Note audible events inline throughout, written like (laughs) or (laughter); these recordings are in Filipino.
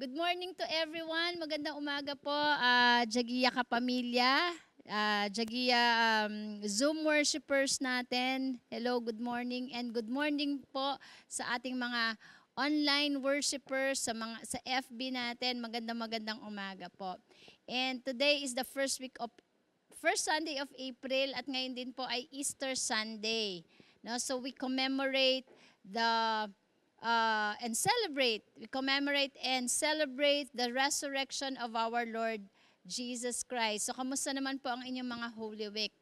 Good morning to everyone. Magandang umaga po, uh, Jagia Kapamilya, uh, Jagia um, Zoom worshipers natin. Hello, good morning and good morning po sa ating mga online worshipers, sa mga sa FB natin. Magandang magandang umaga po. And today is the first week of first Sunday of April at ngayon din po ay Easter Sunday. No, so we commemorate the uh, and celebrate, we commemorate and celebrate the resurrection of our Lord Jesus Christ. So kamusta naman po ang inyong mga Holy Week?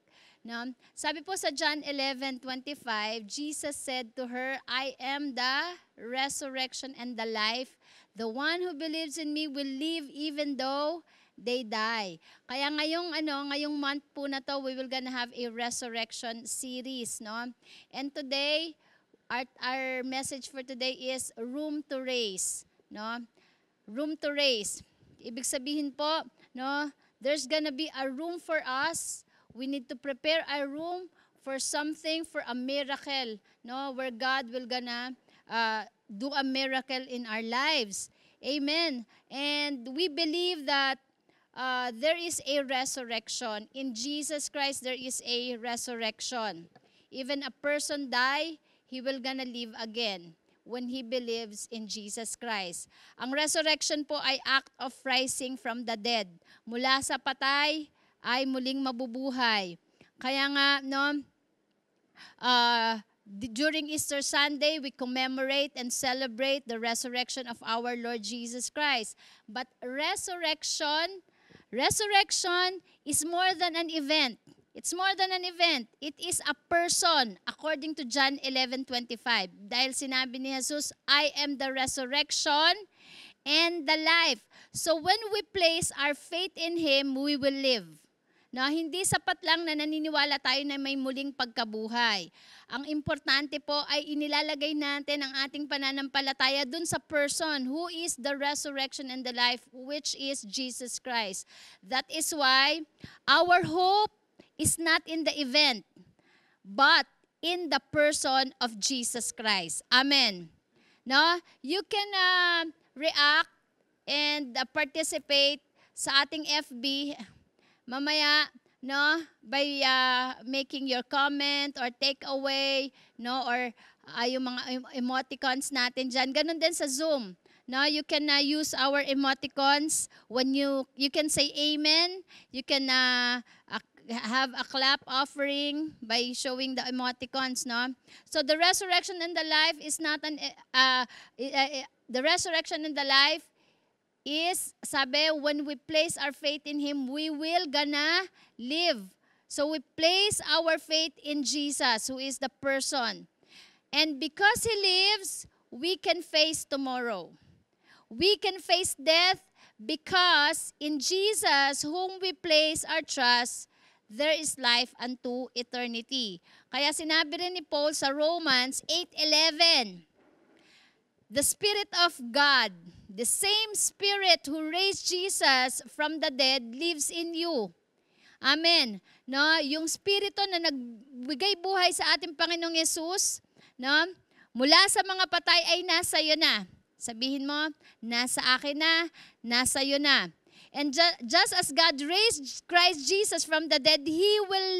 No? Sabi po sa John 11:25, Jesus said to her, "I am the resurrection and the life. The one who believes in me will live even though they die." Kaya ngayong ano, ngayong month po na to, we will gonna have a resurrection series, no? And today, Our, our message for today is room to raise. No? Room to raise. Ibig sabihin po, no? there's gonna be a room for us. We need to prepare a room for something, for a miracle. No? Where God will gonna uh, do a miracle in our lives. Amen. And we believe that uh, there is a resurrection. In Jesus Christ, there is a resurrection. Even a person die, he will gonna live again when he believes in Jesus Christ. Ang resurrection po ay act of rising from the dead. Mula sa patay ay muling mabubuhay. Kaya nga, no, uh, during Easter Sunday, we commemorate and celebrate the resurrection of our Lord Jesus Christ. But resurrection, resurrection is more than an event. It's more than an event. It is a person, according to John 11.25. Dahil sinabi ni Jesus, I am the resurrection and the life. So when we place our faith in Him, we will live. No, hindi sapat lang na naniniwala tayo na may muling pagkabuhay. Ang importante po ay inilalagay natin ang ating pananampalataya dun sa person who is the resurrection and the life, which is Jesus Christ. That is why our hope is not in the event, but in the person of Jesus Christ. Amen. No? You can uh, react and uh, participate sa ating FB mamaya no by uh, making your comment or take away no or uh, yung mga emoticons natin diyan ganun din sa Zoom no you can uh, use our emoticons when you you can say amen you can uh, have a clap offering by showing the emoticons, no? So the resurrection and the life is not an, uh, uh, uh, uh, the resurrection and the life is, sabi, when we place our faith in Him, we will gonna live. So we place our faith in Jesus, who is the person. And because He lives, we can face tomorrow. We can face death because in Jesus, whom we place our trust, there is life unto eternity. Kaya sinabi rin ni Paul sa Romans 8.11, The Spirit of God, the same Spirit who raised Jesus from the dead lives in you. Amen. No, yung spirito na nagbigay buhay sa ating Panginoong Yesus, no, mula sa mga patay ay nasa iyo na. Sabihin mo, nasa akin na, nasa iyo na. And ju just as God raised Christ Jesus from the dead, he will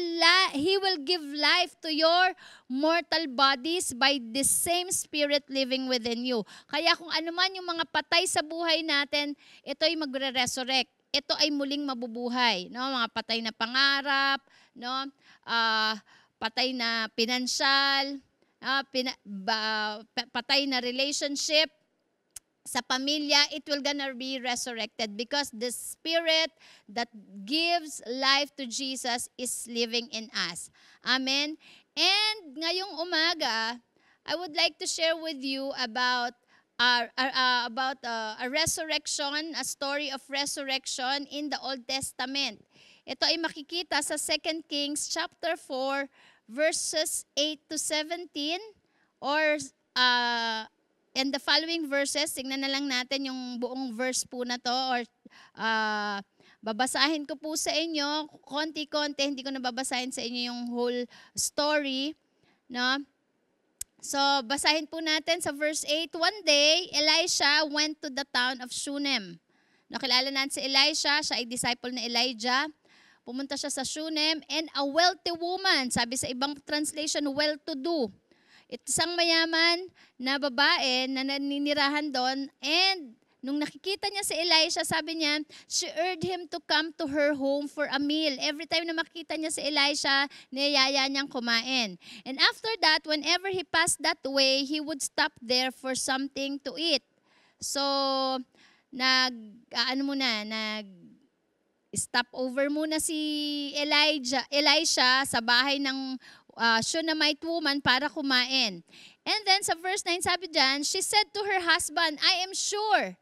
he will give life to your mortal bodies by the same spirit living within you. Kaya kung ano man yung mga patay sa buhay natin, ito ay magre-resurrect. Ito ay muling mabubuhay, no? Mga patay na pangarap, no? Uh, patay na pinansyal, uh, pina, ba, patay na relationship, sa pamilya, it will gonna be resurrected because the Spirit that gives life to Jesus is living in us. Amen? And ngayong umaga, I would like to share with you about uh, uh, about uh, a resurrection, a story of resurrection in the Old Testament. Ito ay makikita sa 2 Kings chapter 4 verses 8 to 17 or uh, and the following verses, tingnan na lang natin yung buong verse po na to or uh, babasahin ko po sa inyo, konti-konti, hindi ko nababasahin sa inyo yung whole story, no? So, basahin po natin sa verse 8. One day, Elisha went to the town of Shunem. Nakilala natin si Elisha, siya ay disciple na Elijah. Pumunta siya sa Shunem and a wealthy woman, sabi sa ibang translation, well-to-do isang mayaman na babae na naninirahan doon and Nung nakikita niya si Elisha, sabi niya, she urged him to come to her home for a meal. Every time na makita niya si Elisha, niyayaya niyang kumain. And after that, whenever he passed that way, he would stop there for something to eat. So, nag, ano muna, nag, stop over muna si Elijah, Elisha sa bahay ng uh, ah, Shunammite woman para kumain. And then sa verse 9 sabi diyan, she said to her husband, I am sure.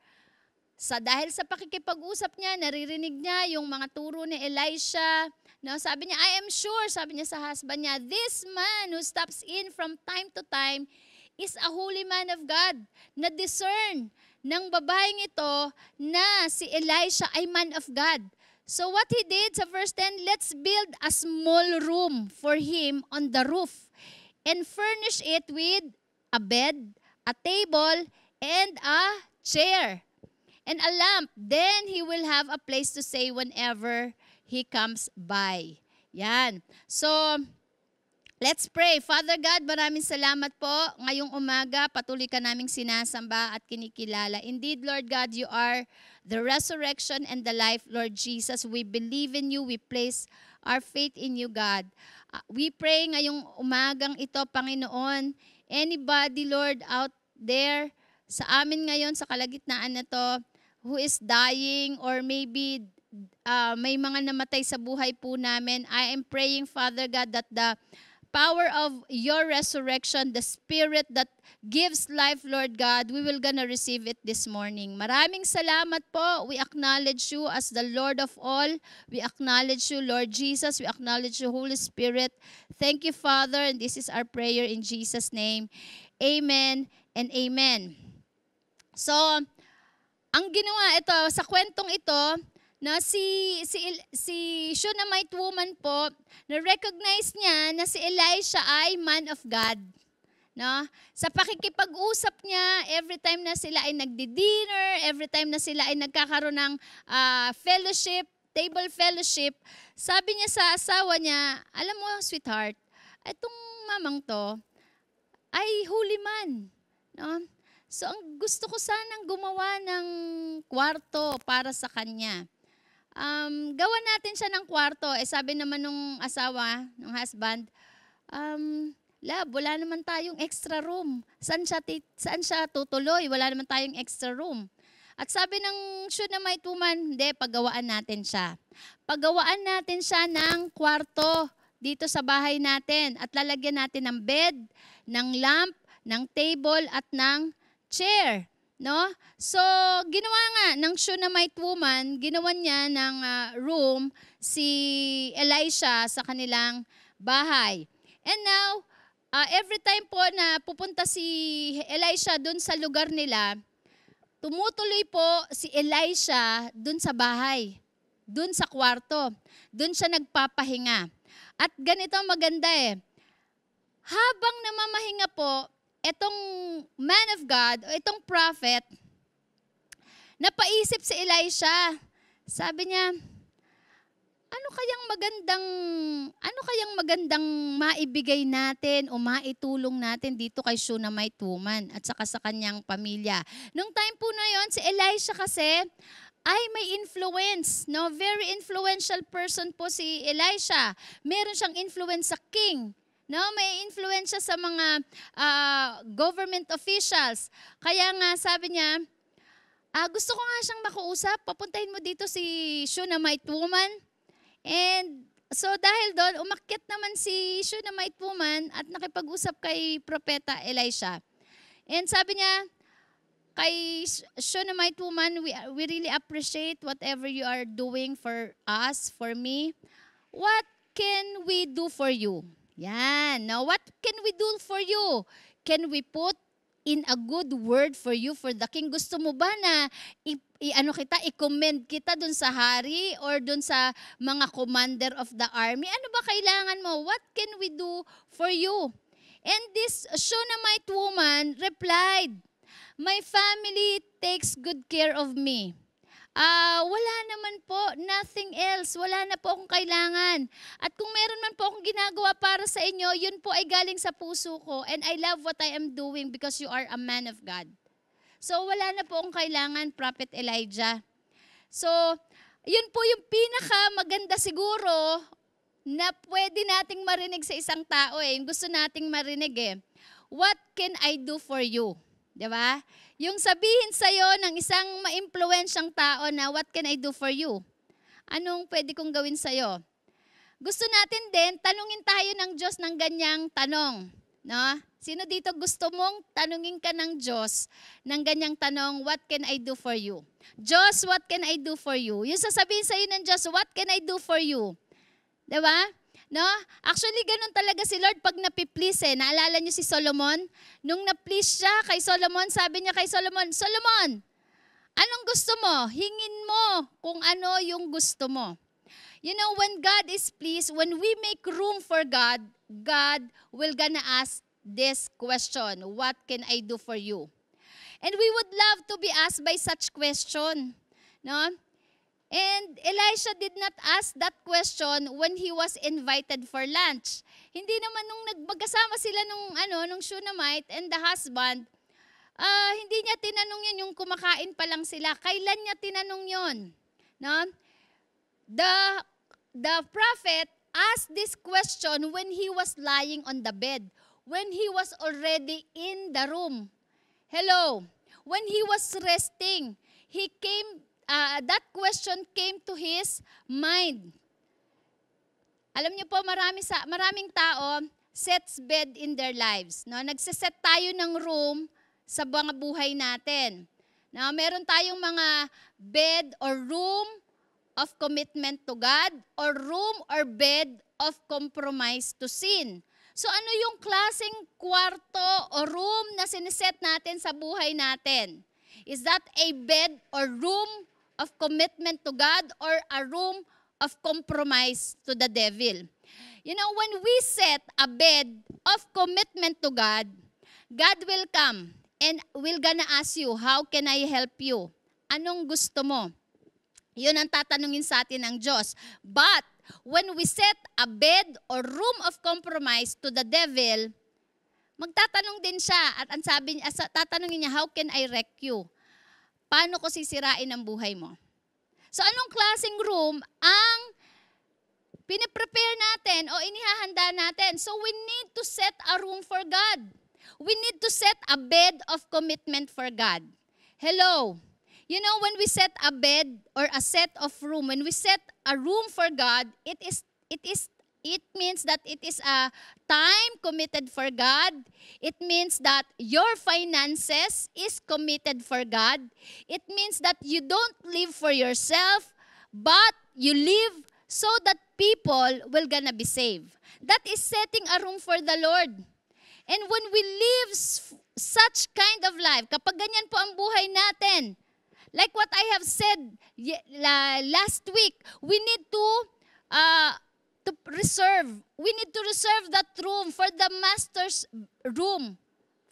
Sa dahil sa pakikipag-usap niya, naririnig niya yung mga turo ni Elisha. No, sabi niya, I am sure, sabi niya sa husband niya, this man who stops in from time to time is a holy man of God na discern ng babaeng ito na si Elisha ay man of God. So what he did sa verse 10, let's build a small room for him on the roof and furnish it with a bed, a table, and a chair, and a lamp. Then he will have a place to stay whenever he comes by. Yan. So, Let's pray. Father God, maraming salamat po. Ngayong umaga, patuloy ka naming sinasamba at kinikilala. Indeed, Lord God, you are the resurrection and the life, Lord Jesus. We believe in you. We place our faith in you, God. Ah, we pray ngayong umagang ito, Panginoon, anybody, Lord, out there sa amin ngayon, sa kalagitnaan na to, who is dying or maybe uh, may mga namatay sa buhay po namin, I am praying, Father God, that the power of your resurrection, the spirit that gives life, Lord God, we will gonna receive it this morning. Maraming salamat po. We acknowledge you as the Lord of all. We acknowledge you, Lord Jesus. We acknowledge you, Holy Spirit. Thank you, Father. And this is our prayer in Jesus' name. Amen and amen. So, ang ginawa ito, sa kwentong ito, na si, si, si Shunammite woman po, na-recognize niya na si Elisha ay man of God. No? Sa pakikipag-usap niya, every time na sila ay nagdi-dinner, every time na sila ay nagkakaroon ng uh, fellowship, table fellowship, sabi niya sa asawa niya, alam mo, sweetheart, itong mamang to ay holy man. No? So ang gusto ko sanang gumawa ng kwarto para sa kanya um, gawa natin siya ng kwarto. Eh sabi naman nung asawa, nung husband, um, love, wala naman tayong extra room. Saan siya, saan siya tutuloy? Wala naman tayong extra room. At sabi ng Shunammite woman, hindi, paggawaan natin siya. Paggawaan natin siya ng kwarto dito sa bahay natin at lalagyan natin ng bed, ng lamp, ng table at ng chair. No? So, ginawa nga ng Shunammite woman, ginawa niya ng uh, room si Elisha sa kanilang bahay. And now, uh, every time po na pupunta si Elisha doon sa lugar nila, tumutuloy po si Elisha doon sa bahay, doon sa kwarto. Doon siya nagpapahinga. At ganito maganda eh. Habang namamahinga po, itong man of God, o itong prophet, napaisip si Elisha. Sabi niya, ano kayang magandang ano kayang magandang maibigay natin o maitulong natin dito kay Shunammite woman at saka sa kanyang pamilya. Nung time po na yon, si Elisha kasi ay may influence, no? Very influential person po si Elisha. Meron siyang influence sa king. No, may influensya sa mga uh, government officials. Kaya nga sabi niya, ah, gusto ko nga siyang makausap, papuntahin mo dito si Shunamite woman. And so dahil doon, umakyat naman si Shunamite woman at nakipag-usap kay Propeta Elisha. And sabi niya, kay Shunamite woman, we, we really appreciate whatever you are doing for us, for me. What can we do for you? Yan. Now, what can we do for you? Can we put in a good word for you for the king. Gusto mo ba na i, i ano kita, i-commend kita dun sa hari or dun sa mga commander of the army? Ano ba kailangan mo? What can we do for you? And this Shunammite woman replied, My family takes good care of me. Uh, wala naman po, nothing else. Wala na po akong kailangan. At kung meron man po akong ginagawa para sa inyo, yun po ay galing sa puso ko. And I love what I am doing because you are a man of God. So wala na po akong kailangan, Prophet Elijah. So, yun po yung pinaka maganda siguro na pwede nating marinig sa isang tao eh. Gusto nating marinig eh. What can I do for you? 'Di ba? Yung sabihin sa'yo ng isang maimpluensyang tao na, what can I do for you? Anong pwede kong gawin sa'yo? Gusto natin din, tanungin tayo ng Diyos ng ganyang tanong. No? Sino dito gusto mong tanungin ka ng Diyos ng ganyang tanong, what can I do for you? Diyos, what can I do for you? Yung sasabihin sa'yo ng Diyos, what can I do for you? Diba? No? Actually, ganun talaga si Lord pag napiplease eh. Naalala niyo si Solomon? Nung naplease siya kay Solomon, sabi niya kay Solomon, Solomon, anong gusto mo? Hingin mo kung ano yung gusto mo. You know, when God is pleased, when we make room for God, God will gonna ask this question, what can I do for you? And we would love to be asked by such question. No? And Elisha did not ask that question when he was invited for lunch. Hindi naman nung nagmagkasama sila nung ano nung Shunammite and the husband, uh, hindi niya tinanong 'yun yung kumakain pa lang sila. Kailan niya tinanong yun? No? The the prophet asked this question when he was lying on the bed, when he was already in the room. Hello. When he was resting, he came uh, that question came to his mind. Alam niyo po, marami sa, maraming tao sets bed in their lives. No? Nagsiset tayo ng room sa mga buhay natin. no? meron tayong mga bed or room of commitment to God or room or bed of compromise to sin. So ano yung klaseng kwarto o room na siniset natin sa buhay natin? Is that a bed or room of commitment to God or a room of compromise to the devil. You know, when we set a bed of commitment to God, God will come and will gonna ask you, how can I help you? Anong gusto mo? Yun ang tatanungin sa atin ng Diyos. But, when we set a bed or room of compromise to the devil, magtatanong din siya at ang sabi niya, tatanungin niya, how can I wreck you? paano ko sisirain ang buhay mo? So anong klaseng room ang piniprepare natin o inihahanda natin? So we need to set a room for God. We need to set a bed of commitment for God. Hello. You know, when we set a bed or a set of room, when we set a room for God, it is it is It means that it is a time committed for God. It means that your finances is committed for God. It means that you don't live for yourself, but you live so that people will gonna be saved. That is setting a room for the Lord. And when we live such kind of life, kapag ganyan po ang buhay natin, like what I have said last week, we need to uh, to reserve. We need to reserve that room for the master's room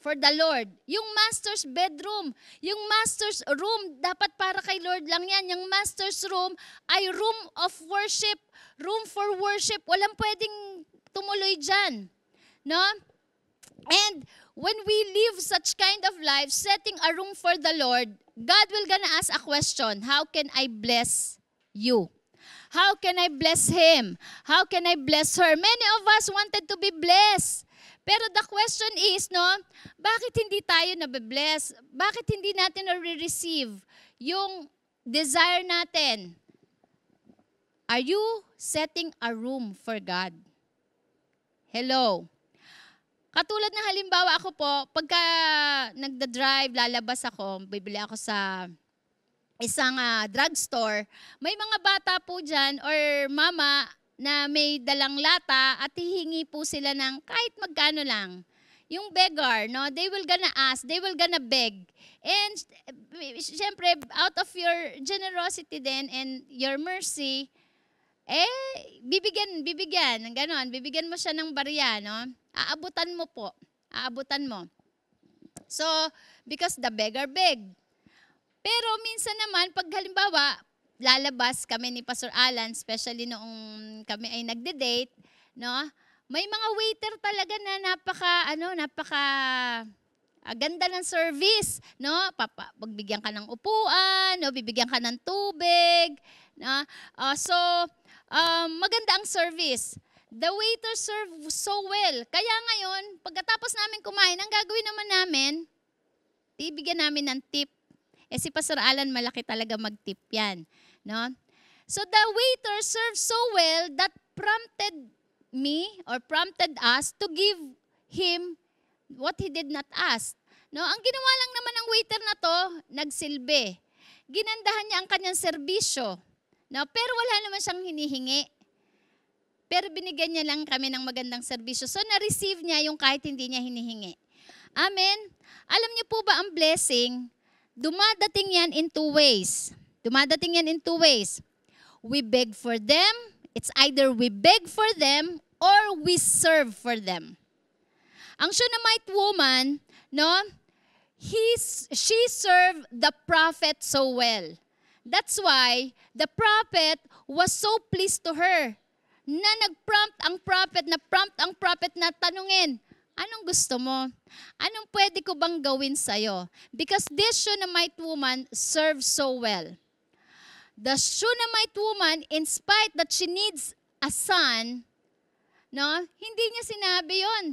for the Lord. Yung master's bedroom, yung master's room, dapat para kay Lord lang yan. Yung master's room ay room of worship, room for worship. Walang pwedeng tumuloy dyan. No? And when we live such kind of life, setting a room for the Lord, God will gonna ask a question, how can I bless you? How can I bless him? How can I bless her? Many of us wanted to be blessed. Pero the question is, no, bakit hindi tayo nabe-bless? Bakit hindi natin na-receive yung desire natin? Are you setting a room for God? Hello. Katulad ng halimbawa ako po, pagka nagda-drive, lalabas ako, bibili ako sa isang uh, drugstore, may mga bata po dyan or mama na may dalang lata at hihingi po sila ng kahit magkano lang. Yung beggar, no? They will gonna ask, they will gonna beg. And syempre, out of your generosity then and your mercy, eh, bibigyan, bibigyan, ganon, bibigyan mo siya ng barya, no? Aabutan mo po, aabutan mo. So, because the beggar begged, pero minsan naman, pag halimbawa, lalabas kami ni Pastor Alan, especially noong kami ay nagde-date, no? May mga waiter talaga na napaka ano, napaka ah, ganda ng service, no? Papa, pagbigyan ka ng upuan, no? bibigyan ka ng tubig, no? Uh, so, um, maganda ang service. The waiter served so well. Kaya ngayon, pagkatapos namin kumain, ang gagawin naman namin, bibigyan namin ng tip eh si Pastor Alan, malaki talaga mag-tip yan. No? So the waiter served so well that prompted me or prompted us to give him what he did not ask. No, ang ginawa lang naman ng waiter na to, nagsilbi. Ginandahan niya ang kanyang serbisyo. No, pero wala naman siyang hinihingi. Pero binigyan niya lang kami ng magandang serbisyo. So na-receive niya yung kahit hindi niya hinihingi. Amen. Alam niyo po ba ang blessing Dumadating yan in two ways. Dumadating yan in two ways. We beg for them. It's either we beg for them or we serve for them. Ang Shunammite woman, no, he, she served the prophet so well. That's why the prophet was so pleased to her na nag-prompt ang prophet, na prompt ang prophet na tanungin, Anong gusto mo? Anong pwede ko bang gawin sa'yo? Because this Shunammite woman served so well. The Shunammite woman, in spite that she needs a son, no, hindi niya sinabi yon.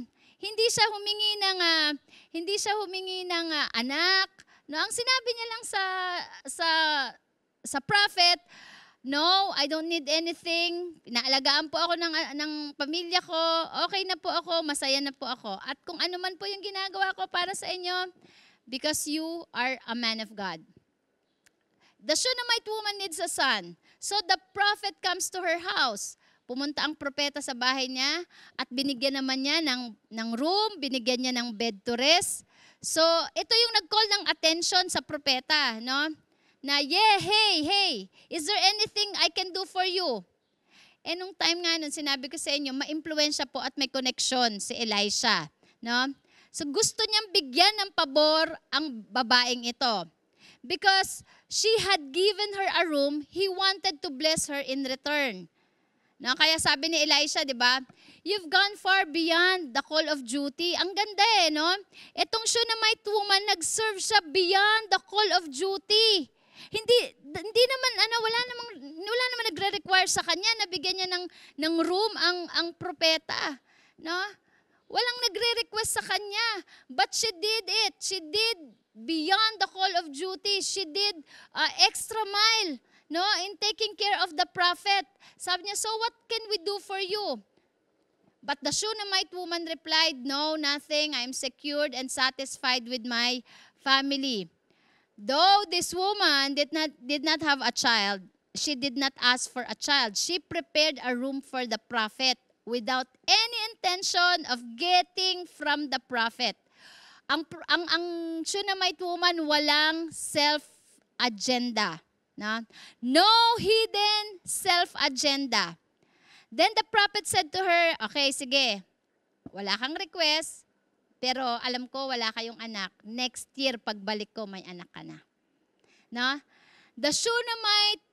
Hindi siya humingi ng, uh, hindi siya humingi ng uh, anak. No, ang sinabi niya lang sa, sa, sa prophet, No, I don't need anything. Pinaalagaan po ako ng, ng pamilya ko. Okay na po ako. Masaya na po ako. At kung ano man po yung ginagawa ko para sa inyo, because you are a man of God. The Shunammite woman needs a son. So the prophet comes to her house. Pumunta ang propeta sa bahay niya at binigyan naman niya ng, ng room, binigyan niya ng bed to rest. So ito yung nag-call ng attention sa propeta. No? na, yeah, hey, hey, is there anything I can do for you? Eh, nung time nga nun, sinabi ko sa inyo, ma-impluensya po at may connection si Elisha. No? So gusto niyang bigyan ng pabor ang babaeng ito. Because she had given her a room, he wanted to bless her in return. No? Kaya sabi ni Elisha, di ba? You've gone far beyond the call of duty. Ang ganda eh, no? Itong Shunammite woman, nag-serve siya beyond the call of duty. Hindi hindi naman ano wala namang wala naman nagre-require sa kanya na bigyan niya ng ng room ang ang propeta, no? Walang nagre-request sa kanya, but she did it. She did beyond the call of duty. She did uh, extra mile, no, in taking care of the prophet. Sabi niya, "So what can we do for you?" But the Shunammite woman replied, No, nothing. I am secured and satisfied with my family. Though this woman did not, did not have a child, she did not ask for a child. She prepared a room for the prophet without any intention of getting from the prophet. Ang, ang, ang Shunammite woman walang self-agenda. Na? No hidden self-agenda. Then the prophet said to her, okay, sige, wala kang request, pero alam ko wala kayong anak. Next year pagbalik ko may anak ka na. No? The Shunammite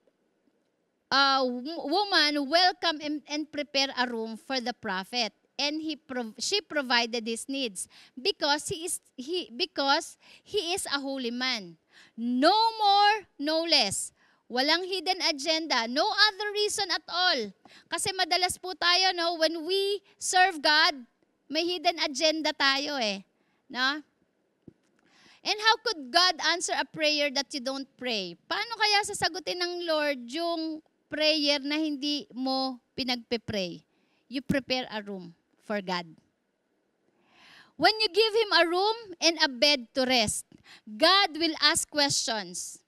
uh, woman welcome and, and prepared a room for the prophet and he prov- she provided his needs because he is he because he is a holy man no more no less walang hidden agenda no other reason at all kasi madalas po tayo no when we serve God may hidden agenda tayo eh. No? And how could God answer a prayer that you don't pray? Paano kaya sasagutin ng Lord yung prayer na hindi mo pinagpe-pray? You prepare a room for God. When you give Him a room and a bed to rest, God will ask questions.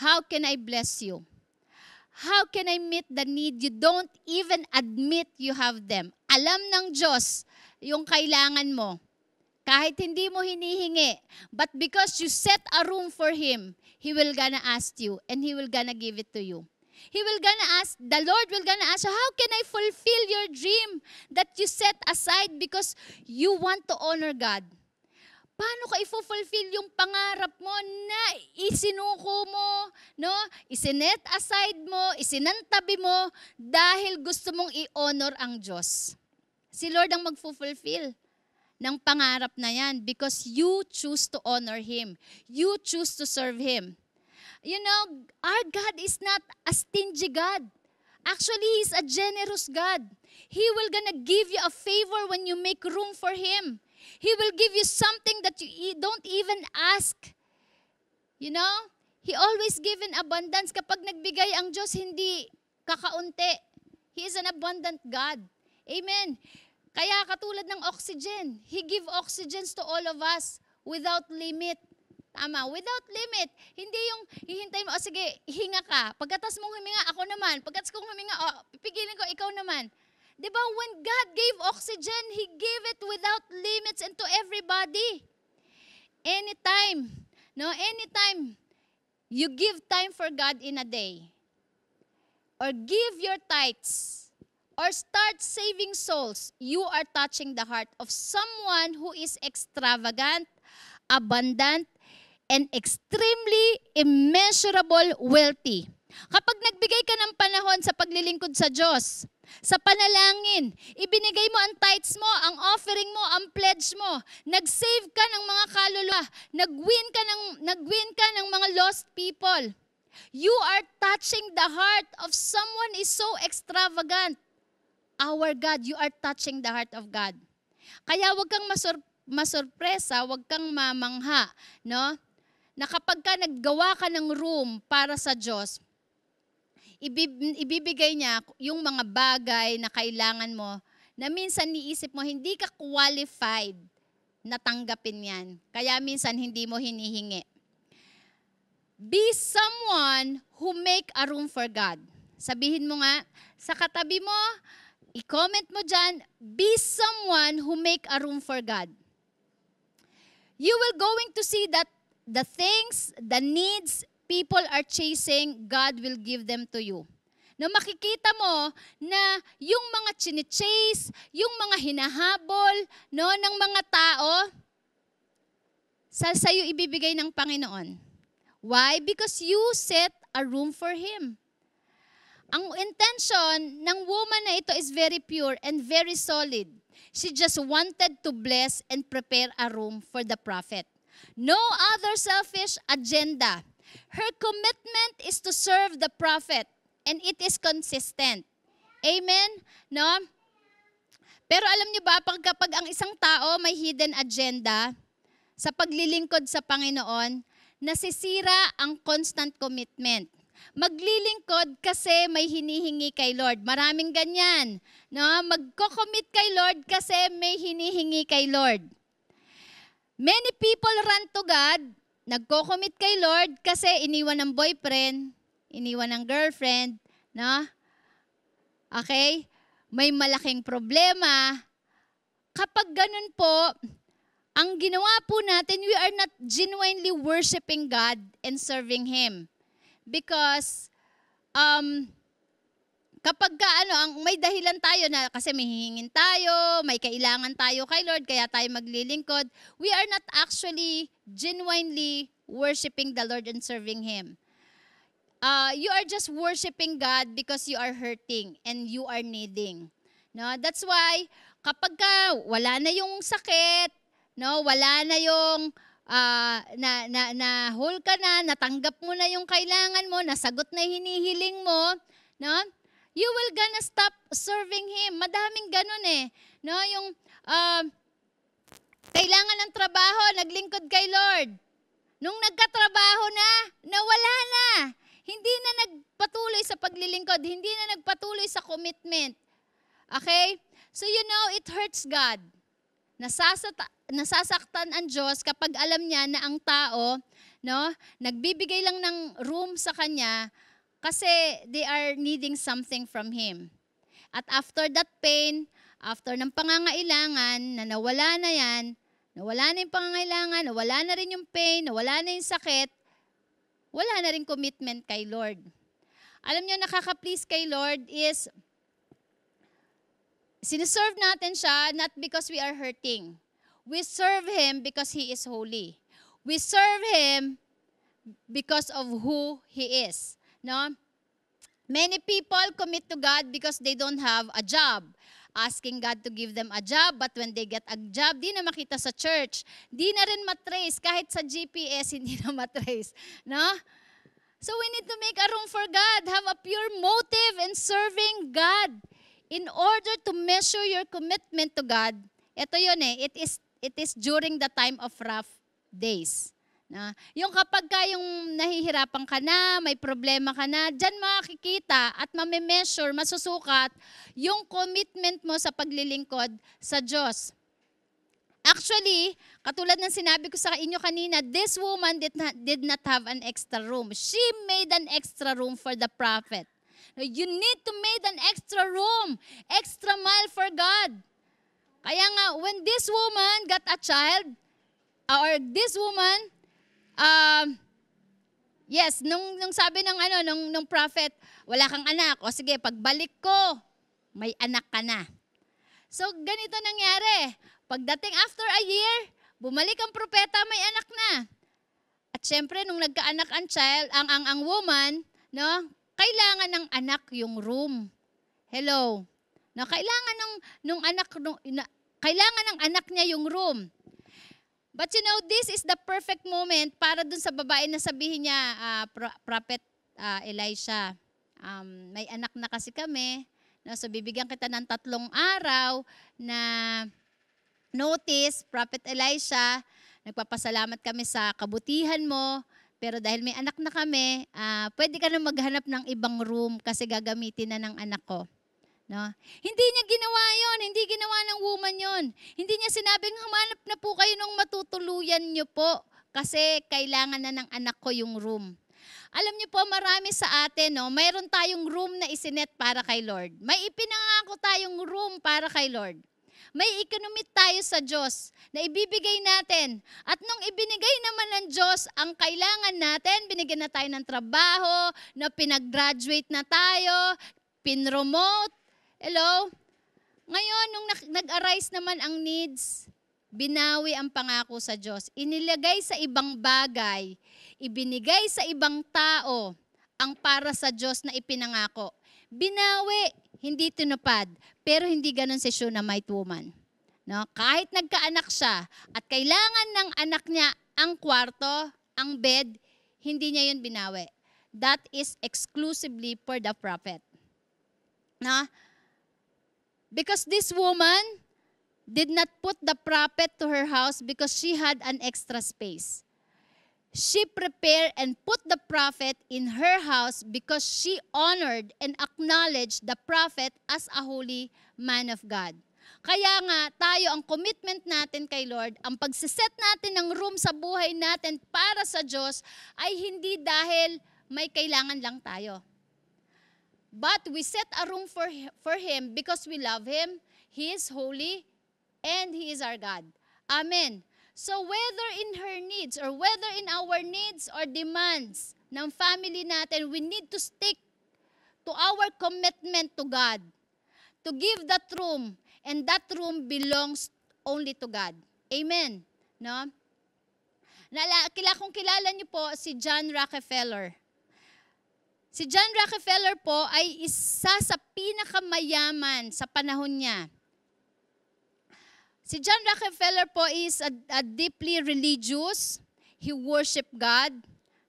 How can I bless you? How can I meet the need you don't even admit you have them? Alam ng Diyos yung kailangan mo. Kahit hindi mo hinihingi. But because you set a room for Him, He will gonna ask you and He will gonna give it to you. He will gonna ask, the Lord will gonna ask, how can I fulfill your dream that you set aside because you want to honor God? paano ka ifo yung pangarap mo na isinuko mo, no? Isinet aside mo, isinantabi mo dahil gusto mong i-honor ang Diyos. Si Lord ang magfulfill ng pangarap na yan because you choose to honor Him. You choose to serve Him. You know, our God is not a stingy God. Actually, He's a generous God. He will gonna give you a favor when you make room for Him. He will give you something that you e-, don't even ask. You know? He always give in abundance. Kapag nagbigay ang Diyos, hindi kakaunti. He is an abundant God. Amen. Kaya katulad ng oxygen, He give oxygen to all of us without limit. Tama, without limit. Hindi yung hihintay mo, o oh, sige, hinga ka. Pagkatas mong huminga, ako naman. Pagkatas kong huminga, o, oh, pipigilin ko, ikaw naman. Di ba, when God gave oxygen, He gave it without limits and to everybody. Anytime, no, anytime you give time for God in a day, or give your tithes, or start saving souls, you are touching the heart of someone who is extravagant, abundant, and extremely immeasurable wealthy. Kapag nagbigay ka ng panahon sa paglilingkod sa Diyos, sa panalangin, ibinigay mo ang tithes mo, ang offering mo, ang pledge mo, nag-save ka ng mga kaluluwa, nag-win ka ng, nag-win ka ng mga lost people. You are touching the heart of someone is so extravagant our God, you are touching the heart of God. Kaya wag kang masur- masurpresa, wag kang mamangha, no? Na kapag ka naggawa ka ng room para sa Diyos, ibib- ibibigay niya yung mga bagay na kailangan mo na minsan niisip mo hindi ka qualified na tanggapin yan. Kaya minsan hindi mo hinihingi. Be someone who make a room for God. Sabihin mo nga, sa katabi mo, I-comment mo dyan, be someone who make a room for God. You will going to see that the things, the needs people are chasing, God will give them to you. No makikita mo na yung mga chine-chase, yung mga hinahabol no, ng mga tao, sa sayo ibibigay ng Panginoon. Why? Because you set a room for Him. Ang intention ng woman na ito is very pure and very solid. She just wanted to bless and prepare a room for the prophet. No other selfish agenda. Her commitment is to serve the prophet and it is consistent. Amen? No? Pero alam niyo ba, pag kapag ang isang tao may hidden agenda sa paglilingkod sa Panginoon, nasisira ang constant commitment. Maglilingkod kasi may hinihingi kay Lord. Maraming ganyan. No? Magko-commit kay Lord kasi may hinihingi kay Lord. Many people run to God, nagko-commit kay Lord kasi iniwan ng boyfriend, iniwan ng girlfriend, no? Okay? May malaking problema. Kapag ganun po, ang ginawa po natin, we are not genuinely worshiping God and serving Him because um, kapag ka, ano, ang may dahilan tayo na kasi may hihingin tayo, may kailangan tayo kay Lord, kaya tayo maglilingkod, we are not actually genuinely worshiping the Lord and serving Him. Uh, you are just worshiping God because you are hurting and you are needing. No, that's why kapag ka wala na yung sakit, no, wala na yung uh, na, na, na whole ka na, natanggap mo na yung kailangan mo, nasagot na hinihiling mo, no? You will gonna stop serving Him. Madaming ganun eh. No? Yung uh, kailangan ng trabaho, naglingkod kay Lord. Nung nagkatrabaho na, nawala na. Hindi na nagpatuloy sa paglilingkod. Hindi na nagpatuloy sa commitment. Okay? So you know, it hurts God. Nasasata nasasaktan ang Diyos kapag alam niya na ang tao, no, nagbibigay lang ng room sa kanya kasi they are needing something from Him. At after that pain, after ng pangangailangan, na nawala na yan, nawala na yung pangangailangan, nawala na rin yung pain, nawala na yung sakit, wala na rin commitment kay Lord. Alam niyo nakaka-please kay Lord is, siniserve natin siya not because we are hurting. We serve Him because He is holy. We serve Him because of who He is. No? Many people commit to God because they don't have a job. Asking God to give them a job, but when they get a job, di na makita sa church. Di na rin matrace. Kahit sa GPS, (laughs) hindi na matrace. No? So we need to make a room for God. Have a pure motive in serving God. In order to measure your commitment to God, ito yun eh, it is it is during the time of rough days. Na, yung kapag ka yung nahihirapan ka na, may problema ka na, dyan makikita at mame-measure, masusukat yung commitment mo sa paglilingkod sa Diyos. Actually, katulad ng sinabi ko sa inyo kanina, this woman did not, did not have an extra room. She made an extra room for the prophet. You need to make an extra room, extra mile for God. Kaya nga, when this woman got a child, uh, or this woman, um, yes, nung, nung sabi ng ano, nung, nung prophet, wala kang anak, o sige, pagbalik ko, may anak ka na. So, ganito nangyari. Pagdating after a year, bumalik ang propeta, may anak na. At syempre, nung nagkaanak ang child, ang, ang, ang woman, no, kailangan ng anak yung room. Hello. No, kailangan ng nung anak nung, na, kailangan ng anak niya yung room. But you know, this is the perfect moment para dun sa babae na sabihin niya, uh, Pro- Prophet uh, Elisha, um, may anak na kasi kami. No, so bibigyan kita ng tatlong araw na notice, Prophet Elisha, nagpapasalamat kami sa kabutihan mo, pero dahil may anak na kami, uh, pwede ka na maghanap ng ibang room kasi gagamitin na ng anak ko. No? Hindi niya ginawa yon, hindi ginawa ng woman yon. Hindi niya sinabing, humanap na po kayo nung matutuluyan niyo po kasi kailangan na ng anak ko yung room. Alam niyo po, marami sa atin, no, mayroon tayong room na isinet para kay Lord. May ipinangako tayong room para kay Lord. May ikonomit tayo sa Diyos na ibibigay natin. At nung ibinigay naman ng Diyos ang kailangan natin, binigyan na tayo ng trabaho, na pinag-graduate na tayo, pinromote, Hello? Ngayon, nung nag-arise naman ang needs, binawi ang pangako sa Diyos. Inilagay sa ibang bagay, ibinigay sa ibang tao ang para sa Diyos na ipinangako. Binawi, hindi tinupad, pero hindi ganun si Shunammite woman. No? Kahit nagkaanak siya at kailangan ng anak niya ang kwarto, ang bed, hindi niya yun binawi. That is exclusively for the prophet. No? Because this woman did not put the prophet to her house because she had an extra space. She prepared and put the prophet in her house because she honored and acknowledged the prophet as a holy man of God. Kaya nga, tayo, ang commitment natin kay Lord, ang pagsiset natin ng room sa buhay natin para sa Diyos ay hindi dahil may kailangan lang tayo. But we set a room for, for Him because we love Him. He is holy and He is our God. Amen. So whether in her needs or whether in our needs or demands ng family natin, we need to stick to our commitment to God. To give that room and that room belongs only to God. Amen. No? Nala, kila, kung kilala niyo po si John Rockefeller. Si John Rockefeller po ay isa sa pinakamayaman sa panahon niya. Si John Rockefeller po is a, a deeply religious. He worshiped God.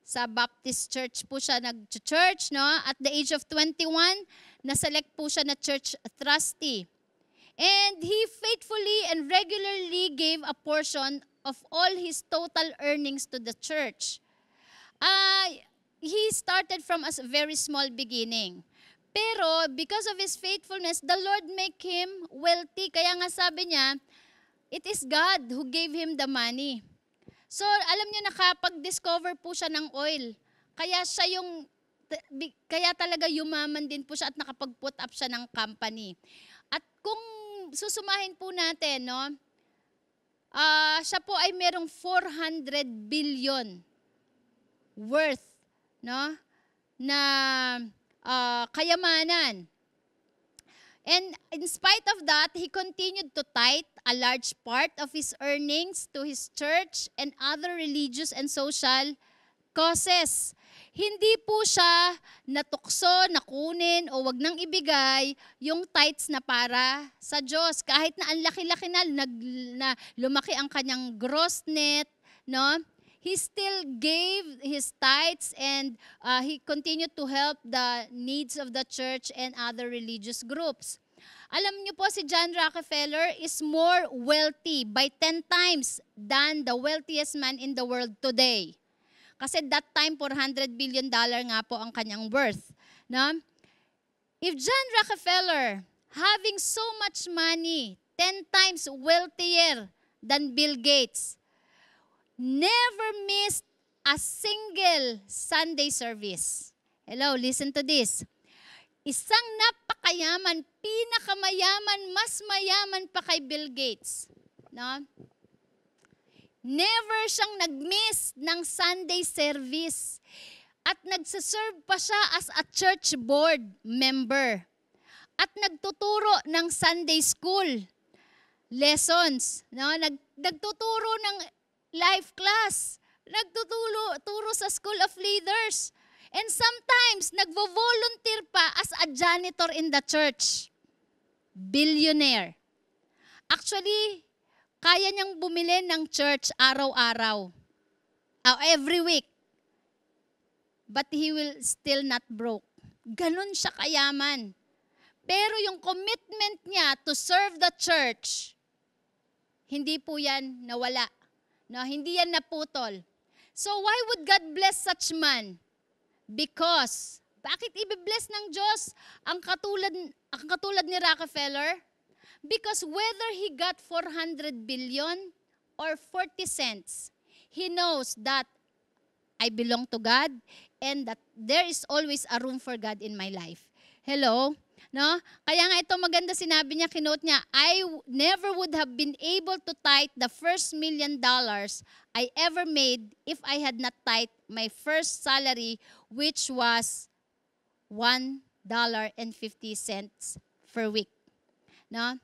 Sa Baptist Church po siya nag-church, no? At the age of 21, naselect po siya na church trustee. And he faithfully and regularly gave a portion of all his total earnings to the church. Uh, he started from a very small beginning. Pero because of his faithfulness, the Lord make him wealthy. Kaya nga sabi niya, it is God who gave him the money. So alam niyo nakapag-discover po siya ng oil. Kaya siya yung kaya talaga yumaman din po siya at nakapag-put up siya ng company. At kung susumahin po natin, no? Uh, siya po ay merong 400 billion worth no? Na uh, kayamanan. And in spite of that, he continued to tithe a large part of his earnings to his church and other religious and social causes. Hindi po siya natukso, nakunin o wag nang ibigay yung tithes na para sa Diyos. Kahit na ang laki-laki na, nag, na lumaki ang kanyang gross net, no? he still gave his tithes and uh, he continued to help the needs of the church and other religious groups. Alam niyo po si John Rockefeller is more wealthy by 10 times than the wealthiest man in the world today. Kasi that time 400 billion dollar nga po ang kanyang worth. No? If John Rockefeller having so much money, 10 times wealthier than Bill Gates, never missed a single Sunday service. Hello, listen to this. Isang napakayaman, pinakamayaman, mas mayaman pa kay Bill Gates. No? Never siyang nag-miss ng Sunday service. At nagsaserve pa siya as a church board member. At nagtuturo ng Sunday school lessons. No? Nag, nagtuturo ng life class. Nagtuturo sa School of Leaders. And sometimes, nagvo-volunteer pa as a janitor in the church. Billionaire. Actually, kaya niyang bumili ng church araw-araw. Uh, every week. But he will still not broke. Ganon siya kayaman. Pero yung commitment niya to serve the church, hindi po yan nawala No, hindi yan naputol. So why would God bless such man? Because, bakit ibibless ng Diyos ang katulad, ang katulad ni Rockefeller? Because whether he got 400 billion or 40 cents, he knows that I belong to God and that there is always a room for God in my life. Hello? No? Kaya nga ito maganda sinabi niya, kinote niya, I never would have been able to tithe the first million dollars I ever made if I had not tithe my first salary which was and cents per week. No?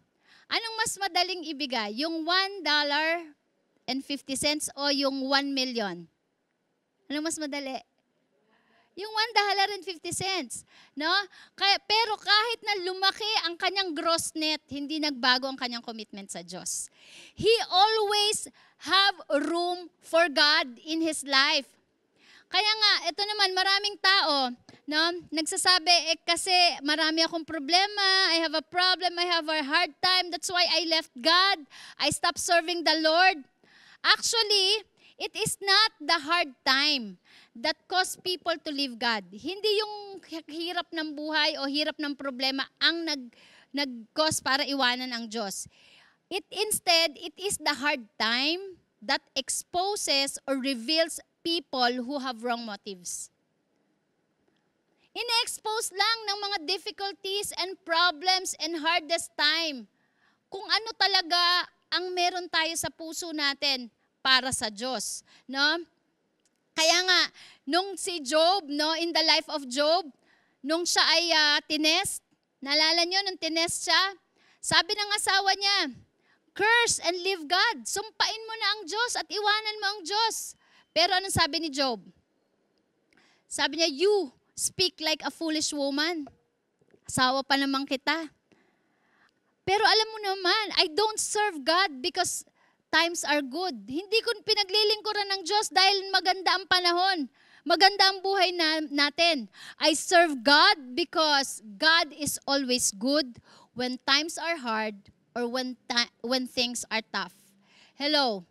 Anong mas madaling ibigay? Yung and cents o yung 1 million? Anong mas madali? Yung 1 dollar and 50 cents. No? Kaya, pero kahit na lumaki ang kanyang gross net, hindi nagbago ang kanyang commitment sa Diyos. He always have room for God in his life. Kaya nga, ito naman, maraming tao, no, nagsasabi, eh, kasi marami akong problema, I have a problem, I have a hard time, that's why I left God. I stopped serving the Lord. Actually, it is not the hard time that cause people to leave God. Hindi yung hirap ng buhay o hirap ng problema ang nag nag-cause para iwanan ang Diyos. It instead, it is the hard time that exposes or reveals people who have wrong motives. Ine-expose lang ng mga difficulties and problems and hardest time kung ano talaga ang meron tayo sa puso natin para sa Diyos. No? Kaya nga, nung si Job, no, in the life of Job, nung siya ay uh, tinest, nalala nyo nung tinest siya, sabi ng asawa niya, curse and leave God. Sumpain mo na ang Diyos at iwanan mo ang Diyos. Pero anong sabi ni Job? Sabi niya, you speak like a foolish woman. Asawa pa naman kita. Pero alam mo naman, I don't serve God because times are good. Hindi ko pinaglilingkuran ng Diyos dahil maganda ang panahon. Maganda ang buhay na, natin. I serve God because God is always good when times are hard or when, ta- when things are tough. Hello.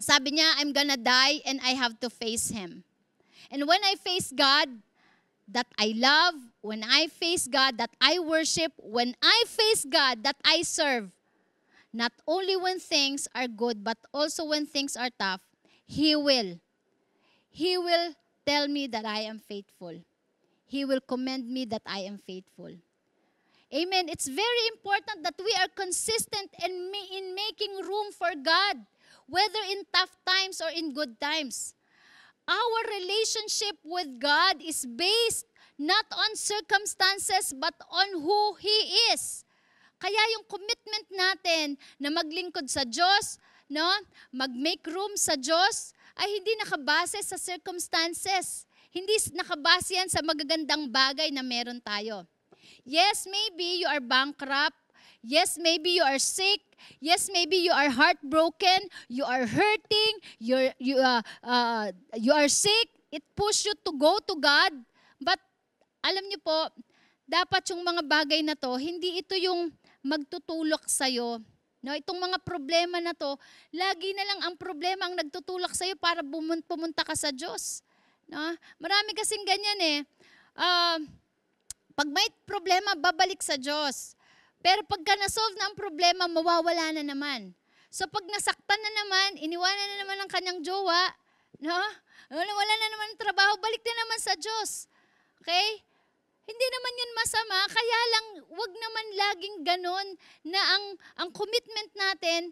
Sabi niya, I'm gonna die and I have to face Him. And when I face God, that I love, when I face God, that I worship, when I face God, that I serve, Not only when things are good, but also when things are tough, He will. He will tell me that I am faithful. He will commend me that I am faithful. Amen. It's very important that we are consistent in, in making room for God, whether in tough times or in good times. Our relationship with God is based not on circumstances, but on who He is. Kaya yung commitment natin na maglingkod sa Diyos, no? mag-make room sa Diyos, ay hindi nakabase sa circumstances. Hindi nakabase yan sa magagandang bagay na meron tayo. Yes, maybe you are bankrupt. Yes, maybe you are sick. Yes, maybe you are heartbroken. You are hurting. You're, you, uh, uh, you are sick. It push you to go to God. But alam niyo po, dapat yung mga bagay na to, hindi ito yung magtutulak sa'yo. No, itong mga problema na to, lagi na lang ang problema ang nagtutulak sa'yo para pumunta ka sa Diyos. No? Marami kasing ganyan eh. Uh, pag may problema, babalik sa Diyos. Pero pagka na-solve na ang problema, mawawala na naman. So pag nasaktan na naman, iniwanan na naman ang kanyang jowa, no? Wala na naman ang trabaho, balik na naman sa Diyos. Okay? Hindi naman yun masama, kaya lang wag naman laging ganon na ang, ang commitment natin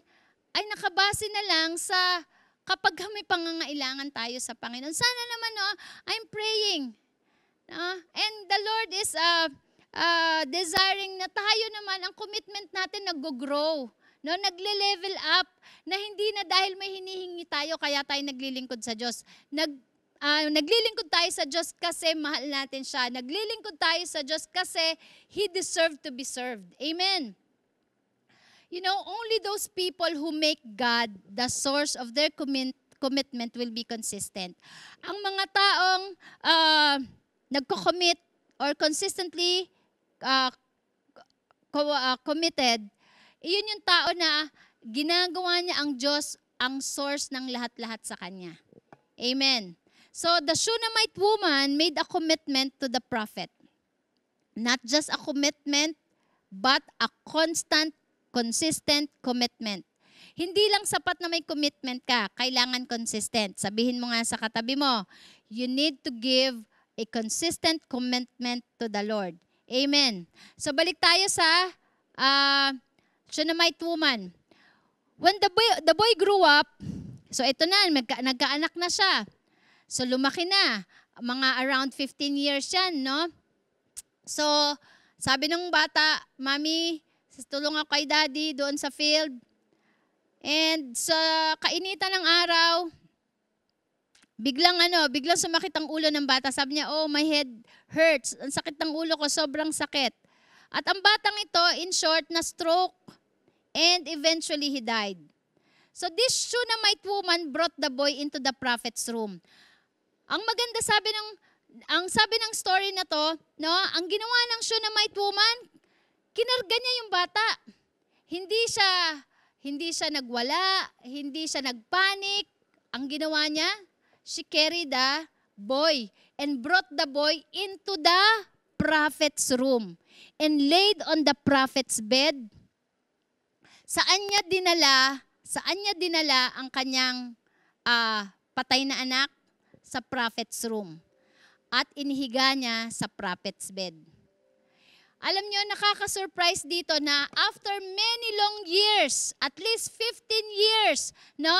ay nakabase na lang sa kapag may pangangailangan tayo sa Panginoon. Sana naman, no, oh, I'm praying. No? And the Lord is uh, uh, desiring na tayo naman, ang commitment natin nag-grow. No, nagle-level up na hindi na dahil may hinihingi tayo kaya tayo naglilingkod sa Diyos. Nag uh, naglilingkod tayo sa Diyos kasi mahal natin siya. Naglilingkod tayo sa Diyos kasi He deserved to be served. Amen. You know, only those people who make God the source of their commit- commitment will be consistent. Ang mga taong uh, nagko-commit or consistently uh, co- uh, committed, iyon yung tao na ginagawa niya ang Diyos ang source ng lahat-lahat sa kanya. Amen. So the Shunammite woman made a commitment to the prophet. Not just a commitment, but a constant, consistent commitment. Hindi lang sapat na may commitment ka, kailangan consistent. Sabihin mo nga sa katabi mo, you need to give a consistent commitment to the Lord. Amen. So balik tayo sa uh, Shunammite woman. When the boy, the boy grew up, so ito na, nagka, nagkaanak na siya So lumaki na, mga around 15 years yan, no? So, sabi ng bata, Mami, tulong ako kay daddy doon sa field. And sa kainitan ng araw, biglang ano, biglang sumakit ang ulo ng bata. Sabi niya, oh, my head hurts. Ang sakit ng ulo ko, sobrang sakit. At ang batang ito, in short, na stroke. And eventually, he died. So this Shunammite woman brought the boy into the prophet's room. Ang maganda sabi ng ang sabi ng story na to, no, ang ginawa ng Shunammite woman, kinarga niya yung bata. Hindi siya hindi siya nagwala, hindi siya nagpanik. Ang ginawa niya, she carried the boy and brought the boy into the prophet's room and laid on the prophet's bed. Saan niya dinala, saan niya dinala ang kanyang uh, patay na anak? sa prophet's room at inihiga niya sa prophet's bed. Alam niyo, nakaka-surprise dito na after many long years, at least 15 years, no?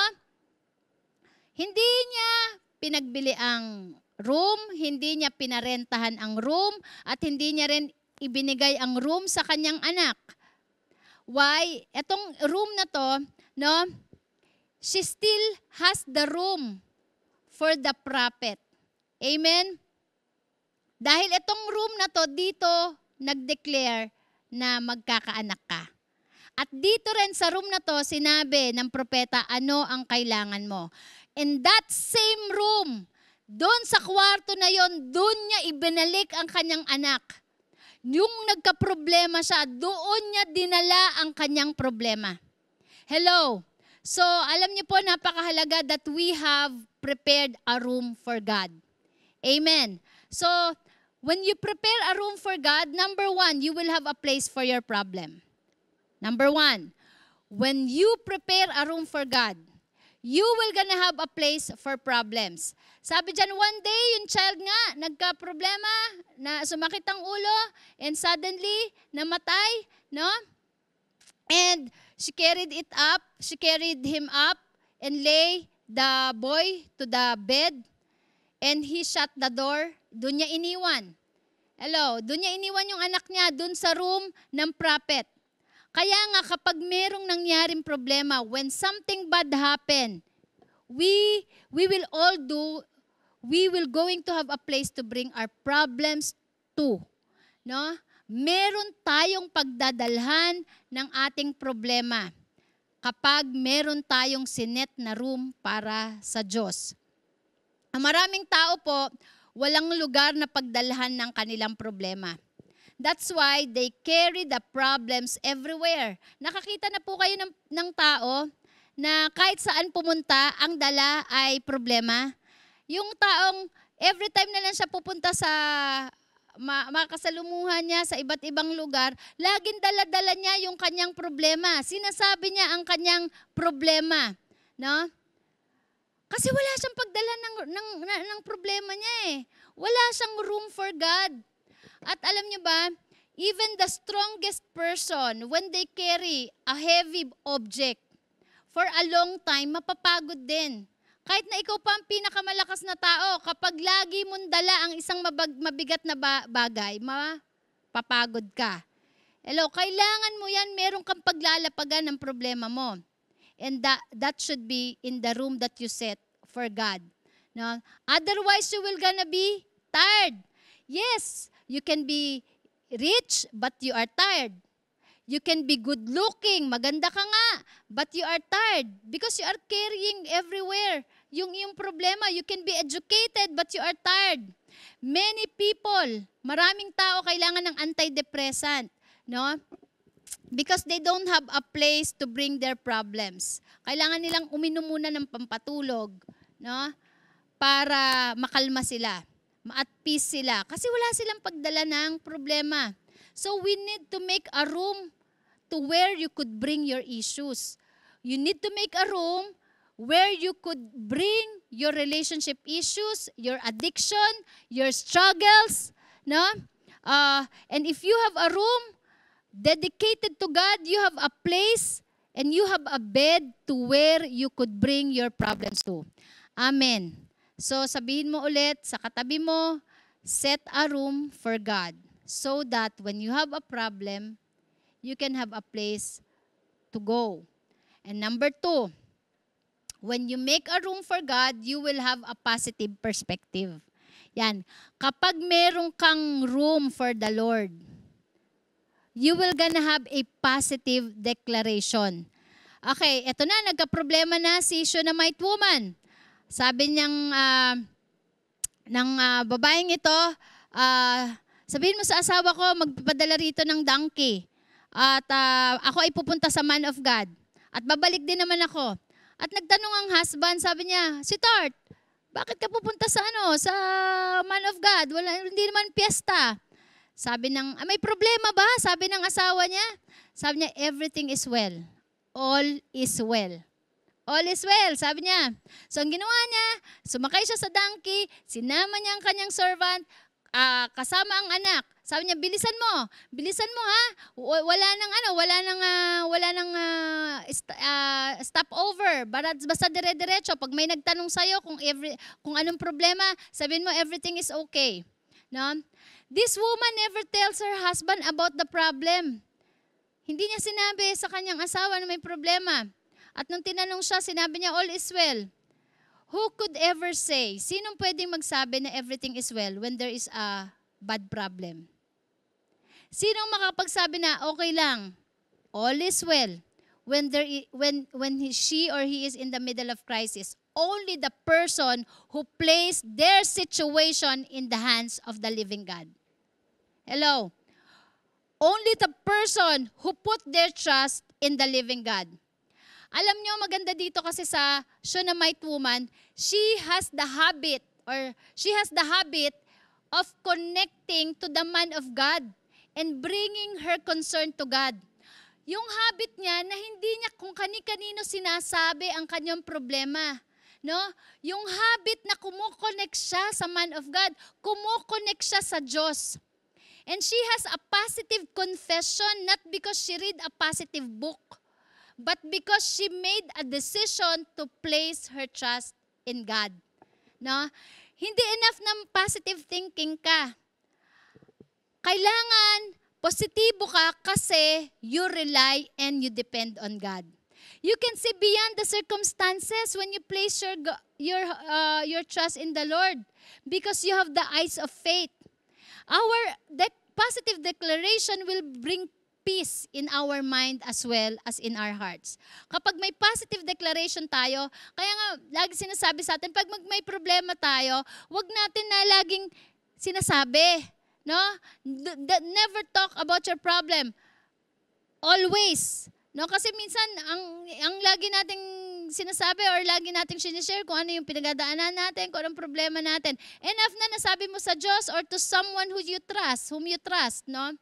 Hindi niya pinagbili ang room, hindi niya pinarentahan ang room, at hindi niya rin ibinigay ang room sa kanyang anak. Why? Itong room na to, no? She still has the room for the prophet. Amen? Dahil itong room na to, dito nag-declare na magkakaanak ka. At dito rin sa room na to, sinabi ng propeta, ano ang kailangan mo. In that same room, doon sa kwarto na yon, doon niya ibinalik ang kanyang anak. Yung nagkaproblema siya, doon niya dinala ang kanyang problema. Hello, So, alam niyo po, napakahalaga that we have prepared a room for God. Amen. So, when you prepare a room for God, number one, you will have a place for your problem. Number one, when you prepare a room for God, you will gonna have a place for problems. Sabi dyan, one day, yung child nga, nagka-problema, na sumakit ang ulo, and suddenly, namatay, no? And She carried it up, she carried him up, and lay the boy to the bed, and he shut the door. Doon niya iniwan. Hello, doon niya iniwan yung anak niya, doon sa room ng prophet. Kaya nga kapag merong nangyaring problema, when something bad happen, we we will all do we will going to have a place to bring our problems to. No? meron tayong pagdadalhan ng ating problema kapag meron tayong sinet na room para sa Diyos. Ang maraming tao po, walang lugar na pagdalhan ng kanilang problema. That's why they carry the problems everywhere. Nakakita na po kayo ng, ng tao na kahit saan pumunta, ang dala ay problema. Yung taong every time na lang siya pupunta sa ma- makasalumuhan niya sa iba't ibang lugar, laging daladala niya yung kanyang problema. Sinasabi niya ang kanyang problema. No? Kasi wala siyang pagdala ng, ng, ng, ng problema niya eh. Wala siyang room for God. At alam niyo ba, even the strongest person, when they carry a heavy object, for a long time, mapapagod din. Kahit na ikaw pa ang pinakamalakas na tao, kapag lagi mong dala ang isang mabag- mabigat na ba- bagay, mapapagod ka. Hello, kailangan mo yan, meron kang paglalapagan ng problema mo. And that, that should be in the room that you set for God. No? Otherwise, you will gonna be tired. Yes, you can be rich, but you are tired. You can be good looking, maganda ka nga, but you are tired because you are carrying everywhere yung iyong problema. You can be educated but you are tired. Many people, maraming tao kailangan ng antidepressant, no? Because they don't have a place to bring their problems. Kailangan nilang uminom muna ng pampatulog, no? Para makalma sila, at peace sila. Kasi wala silang pagdala ng problema. So we need to make a room to where you could bring your issues. You need to make a room where you could bring your relationship issues, your addiction, your struggles, no? Uh, and if you have a room dedicated to God, you have a place and you have a bed to where you could bring your problems to. Amen. So sabihin mo ulit sa katabi mo, set a room for God so that when you have a problem, you can have a place to go. And number two, When you make a room for God, you will have a positive perspective. Yan. Kapag merong kang room for the Lord, you will gonna have a positive declaration. Okay, eto na, nagka-problema na si Shunammite woman. Sabi niyang, uh, ng uh, babaeng ito, uh, sabihin mo sa asawa ko, magpapadala rito ng donkey. At uh, ako ay pupunta sa man of God. At babalik din naman ako. At nagtanong ang husband, sabi niya, si Tart, bakit ka pupunta sa ano, sa man of God? Wala, hindi naman piyesta. Sabi ng, ah, may problema ba? Sabi ng asawa niya. Sabi niya, everything is well. All is well. All is well, sabi niya. So ang ginawa niya, sumakay siya sa donkey, sinama niya ang kanyang servant, uh, kasama ang anak. Sabi niya, bilisan mo. Bilisan mo ha. Wala nang ano, wala nang uh, wala nang uh, st- uh, stopover. basta dire-diretso. Pag may nagtanong sa iyo kung every kung anong problema, sabihin mo everything is okay. No? This woman never tells her husband about the problem. Hindi niya sinabi sa kanyang asawa na may problema. At nung tinanong siya, sinabi niya all is well. Who could ever say? Sinong pwedeng magsabi na everything is well when there is a bad problem? Sinong makapagsabi na okay lang, all is well when there when when he, she or he is in the middle of crisis? Only the person who placed their situation in the hands of the living God. Hello. Only the person who put their trust in the living God. Alam nyo, maganda dito kasi sa Shunammite woman, she has the habit or she has the habit of connecting to the man of God and bringing her concern to God. Yung habit niya na hindi niya kung kani-kanino sinasabi ang kanyang problema. No? Yung habit na kumukonek siya sa man of God, kumukonek siya sa Diyos. And she has a positive confession not because she read a positive book but because she made a decision to place her trust in God. No? Hindi enough ng positive thinking ka. Kailangan positibo ka kasi you rely and you depend on God. You can see beyond the circumstances when you place your your uh, your trust in the Lord because you have the eyes of faith. Our de- positive declaration will bring peace in our mind as well as in our hearts. Kapag may positive declaration tayo, kaya nga lagi sinasabi sa atin, pag mag may problema tayo, wag natin na laging sinasabi. No? Never talk about your problem. Always. No? Kasi minsan, ang, ang lagi nating sinasabi or lagi nating sinishare kung ano yung pinagdadaanan natin, kung anong problema natin. Enough na nasabi mo sa Diyos or to someone who you trust, whom you trust, no?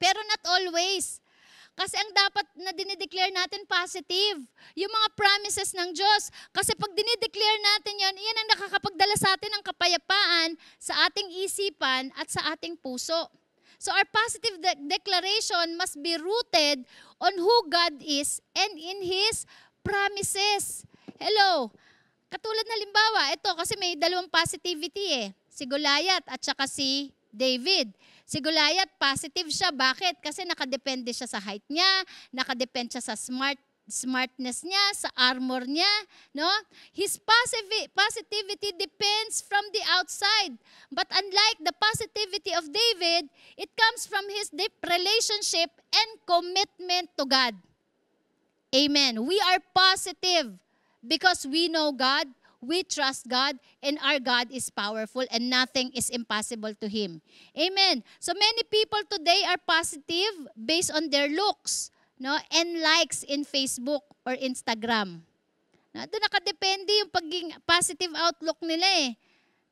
Pero not always. Kasi ang dapat na dinideclare natin positive, yung mga promises ng Diyos. Kasi pag dinideclare natin yan, iyan ang nakakapagdala sa atin ng kapayapaan sa ating isipan at sa ating puso. So our positive de- declaration must be rooted on who God is and in His promises. Hello. Katulad na limbawa, ito kasi may dalawang positivity eh. Si Goliath at saka si David. Si Goliath, positive siya. Bakit? Kasi nakadepende siya sa height niya, nakadepende siya sa smart smartness niya, sa armor niya, no? His positivity depends from the outside. But unlike the positivity of David, it comes from his deep relationship and commitment to God. Amen. We are positive because we know God we trust God and our God is powerful and nothing is impossible to Him. Amen. So many people today are positive based on their looks no? and likes in Facebook or Instagram. No? Doon nakadepende yung pagiging positive outlook nila eh.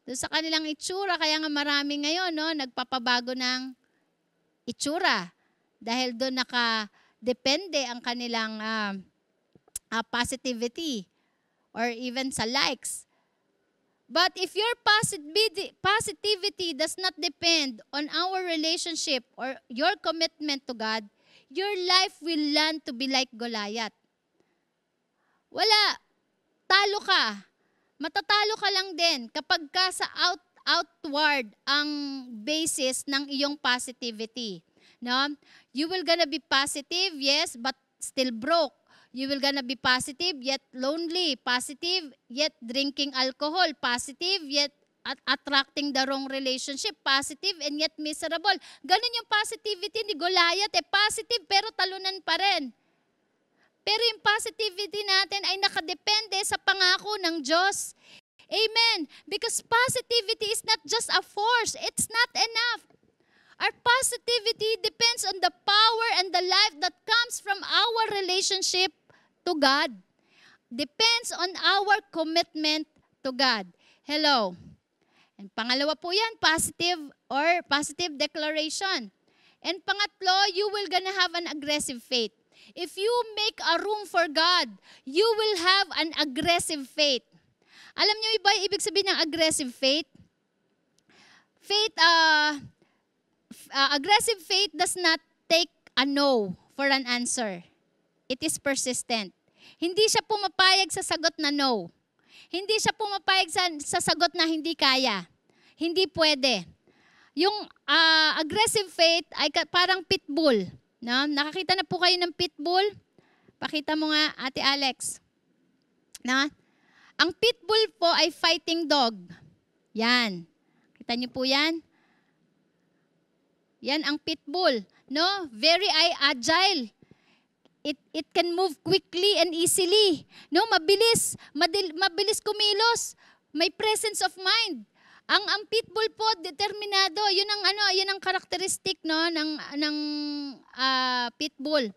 Doon sa kanilang itsura, kaya nga marami ngayon no? nagpapabago ng itsura dahil doon nakadepende ang kanilang uh, uh, positivity or even sa likes. But if your positivity does not depend on our relationship or your commitment to God, your life will learn to be like Goliath. Wala. Talo ka. Matatalo ka lang din kapag ka sa out, outward ang basis ng iyong positivity. No? You will gonna be positive, yes, but still broke. You will gonna be positive yet lonely, positive yet drinking alcohol, positive yet at attracting the wrong relationship, positive and yet miserable. Ganun yung positivity ni Goliath, eh positive pero talunan pa rin. Pero yung positivity natin ay nakadepende sa pangako ng Diyos. Amen. Because positivity is not just a force, it's not enough. Our positivity depends on the power and the life that comes from our relationship to God depends on our commitment to God. Hello. And pangalawa po yan, positive or positive declaration. And pangatlo, you will gonna have an aggressive faith. If you make a room for God, you will have an aggressive faith. Alam niyo iba ibig sabihin ng aggressive faith? Faith, uh, uh, aggressive faith does not take a no for an answer. It is persistent. Hindi siya pumapayag sa sagot na no. Hindi siya pumapayag sa, sa sagot na hindi kaya. Hindi pwede. Yung uh, aggressive faith ay ka, parang pitbull. No? Nakakita na po kayo ng pitbull? Pakita mo nga, Ate Alex. Na? Ang pitbull po ay fighting dog. Yan. Kita niyo po yan? Yan ang pitbull. No? Very agile it, it can move quickly and easily. No, mabilis, madil, mabilis kumilos. May presence of mind. Ang ang pitbull po determinado. 'Yun ang ano, 'yun ang characteristic no ng ng uh, pitbull.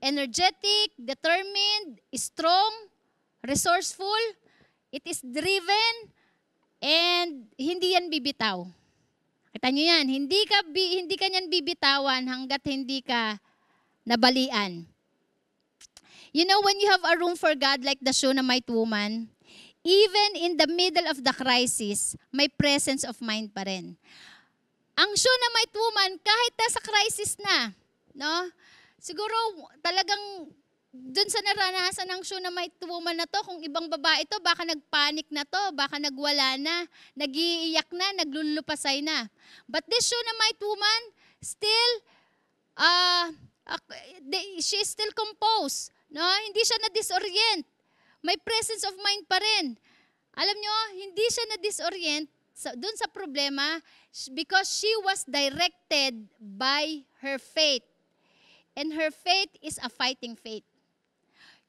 Energetic, determined, strong, resourceful, it is driven and hindi yan bibitaw. Kita niyo yan, hindi ka hindi kanyan bibitawan hangga't hindi ka nabalian. You know, when you have a room for God like the Shunammite woman, even in the middle of the crisis, may presence of mind pa rin. Ang Shunammite woman, kahit nasa crisis na, no? Siguro talagang doon sa naranasan ng Shunammite woman na to, kung ibang babae to, baka nagpanik na to, baka nagwala na, nagiiyak na, naglulupasay na. But this Shunammite woman, still, uh, uh she still composed. No, hindi siya na-disorient. May presence of mind pa rin. Alam nyo, hindi siya na-disorient sa, dun sa problema because she was directed by her faith. And her faith is a fighting faith.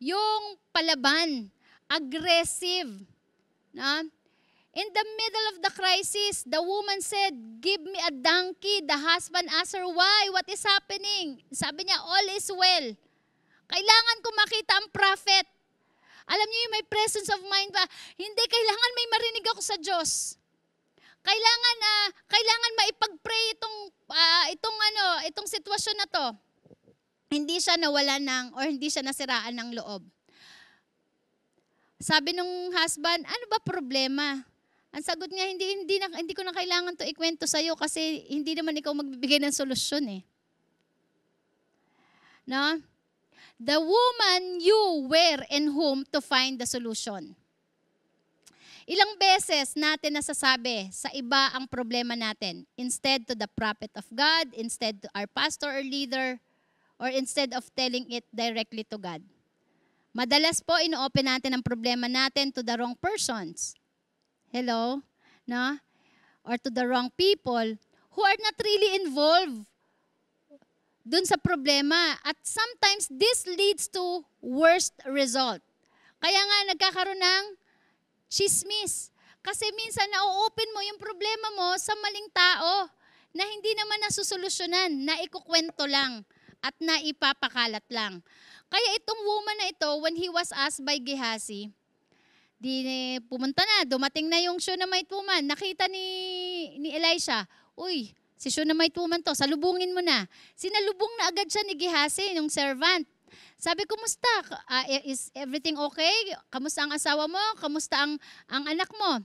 Yung palaban, aggressive. No? In the middle of the crisis, the woman said, give me a donkey. The husband asked her, why? What is happening? Sabi niya, all is well. Kailangan ko makita ang prophet. Alam niyo yung may presence of mind ba? Hindi, kailangan may marinig ako sa Diyos. Kailangan, uh, kailangan maipag-pray itong, uh, itong, ano, itong sitwasyon na to. Hindi siya nawala ng, or hindi siya nasiraan ng loob. Sabi nung husband, ano ba problema? Ang sagot niya, hindi, hindi, na, hindi ko na kailangan to ikwento sa'yo kasi hindi naman ikaw magbibigay ng solusyon eh. No? The woman knew where and whom to find the solution. Ilang beses natin nasasabi sa iba ang problema natin. Instead to the prophet of God, instead to our pastor or leader, or instead of telling it directly to God. Madalas po ino-open natin ang problema natin to the wrong persons. Hello? No? Or to the wrong people who are not really involved dun sa problema. At sometimes this leads to worst result. Kaya nga nagkakaroon ng chismis. Kasi minsan na-open mo yung problema mo sa maling tao na hindi naman nasusolusyonan, na ikukwento lang at naipapakalat lang. Kaya itong woman na ito, when he was asked by Gehazi, di eh, pumunta na, dumating na yung show na Shunammite woman. Nakita ni, ni Elisha, Uy, Si Shunammite woman to, salubungin mo na. Sinalubong na agad siya ni Gihase, yung servant. Sabi, kumusta? Uh, is everything okay? Kamusta ang asawa mo? Kamusta ang, ang anak mo?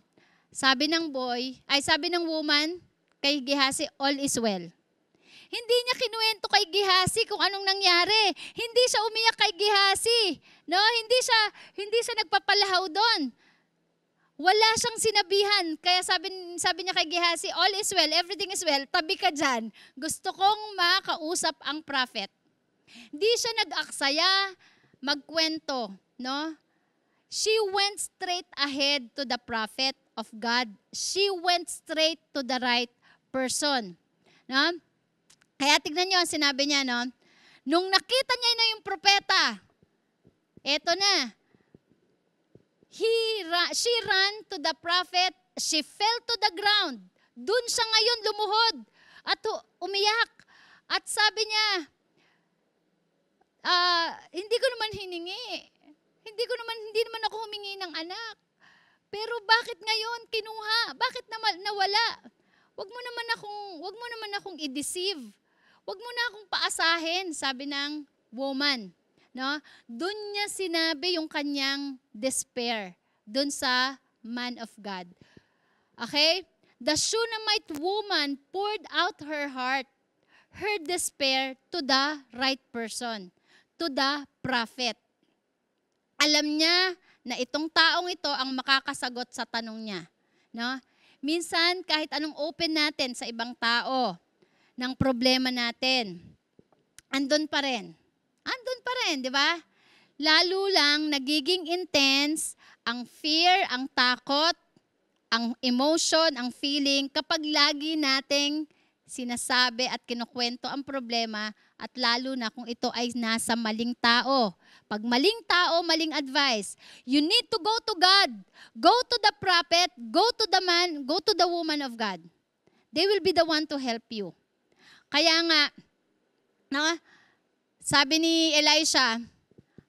Sabi ng boy, ay sabi ng woman, kay Gihase, all is well. Hindi niya kinuwento kay Gihasi kung anong nangyari. Hindi siya umiyak kay Gihasi. No, hindi siya hindi siya nagpapalahaw doon. Wala siyang sinabihan. Kaya sabi, sabi niya kay Gehazi, all is well, everything is well, tabi ka dyan. Gusto kong makausap ang prophet. Di siya nag-aksaya, magkwento, no? She went straight ahead to the prophet of God. She went straight to the right person. No? Kaya tignan niyo ang sinabi niya, no? Nung nakita niya na yung propeta, eto na, He, she ran to the prophet. She fell to the ground. Doon siya ngayon lumuhod at umiyak. At sabi niya, uh, hindi ko naman hiningi. Hindi ko naman, hindi naman ako humingi ng anak. Pero bakit ngayon kinuha? Bakit naman nawala? Wag mo naman akong, wag mo naman akong i-deceive. Wag mo na akong paasahin, sabi ng woman. No? Doon niya sinabi yung kanyang despair doon sa man of God. Okay? The Shunammite woman poured out her heart, her despair to the right person, to the prophet. Alam niya na itong taong ito ang makakasagot sa tanong niya. No? Minsan, kahit anong open natin sa ibang tao, ng problema natin, andon pa rin andun pa rin, di ba? Lalo lang nagiging intense ang fear, ang takot, ang emotion, ang feeling kapag lagi nating sinasabi at kinukwento ang problema at lalo na kung ito ay nasa maling tao. Pag maling tao, maling advice. You need to go to God. Go to the prophet, go to the man, go to the woman of God. They will be the one to help you. Kaya nga, na, sabi ni Elisha,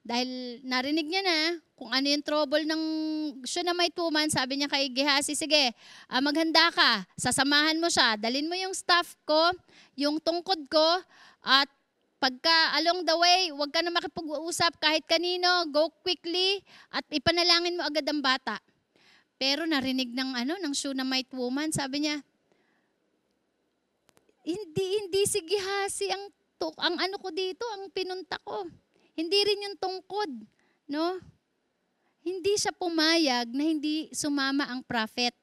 dahil narinig niya na kung ano yung trouble ng na Shunammite woman, sabi niya kay Gehazi, sige, ah, maghanda ka, sasamahan mo siya, dalin mo yung staff ko, yung tungkod ko, at pagka along the way, huwag ka na makipag-uusap kahit kanino, go quickly, at ipanalangin mo agad ang bata. Pero narinig ng ano ng Shunammite woman, sabi niya, hindi hindi si Gihasi ang to, ang ano ko dito, ang pinunta ko. Hindi rin yung tungkod, no? Hindi siya pumayag na hindi sumama ang prophet.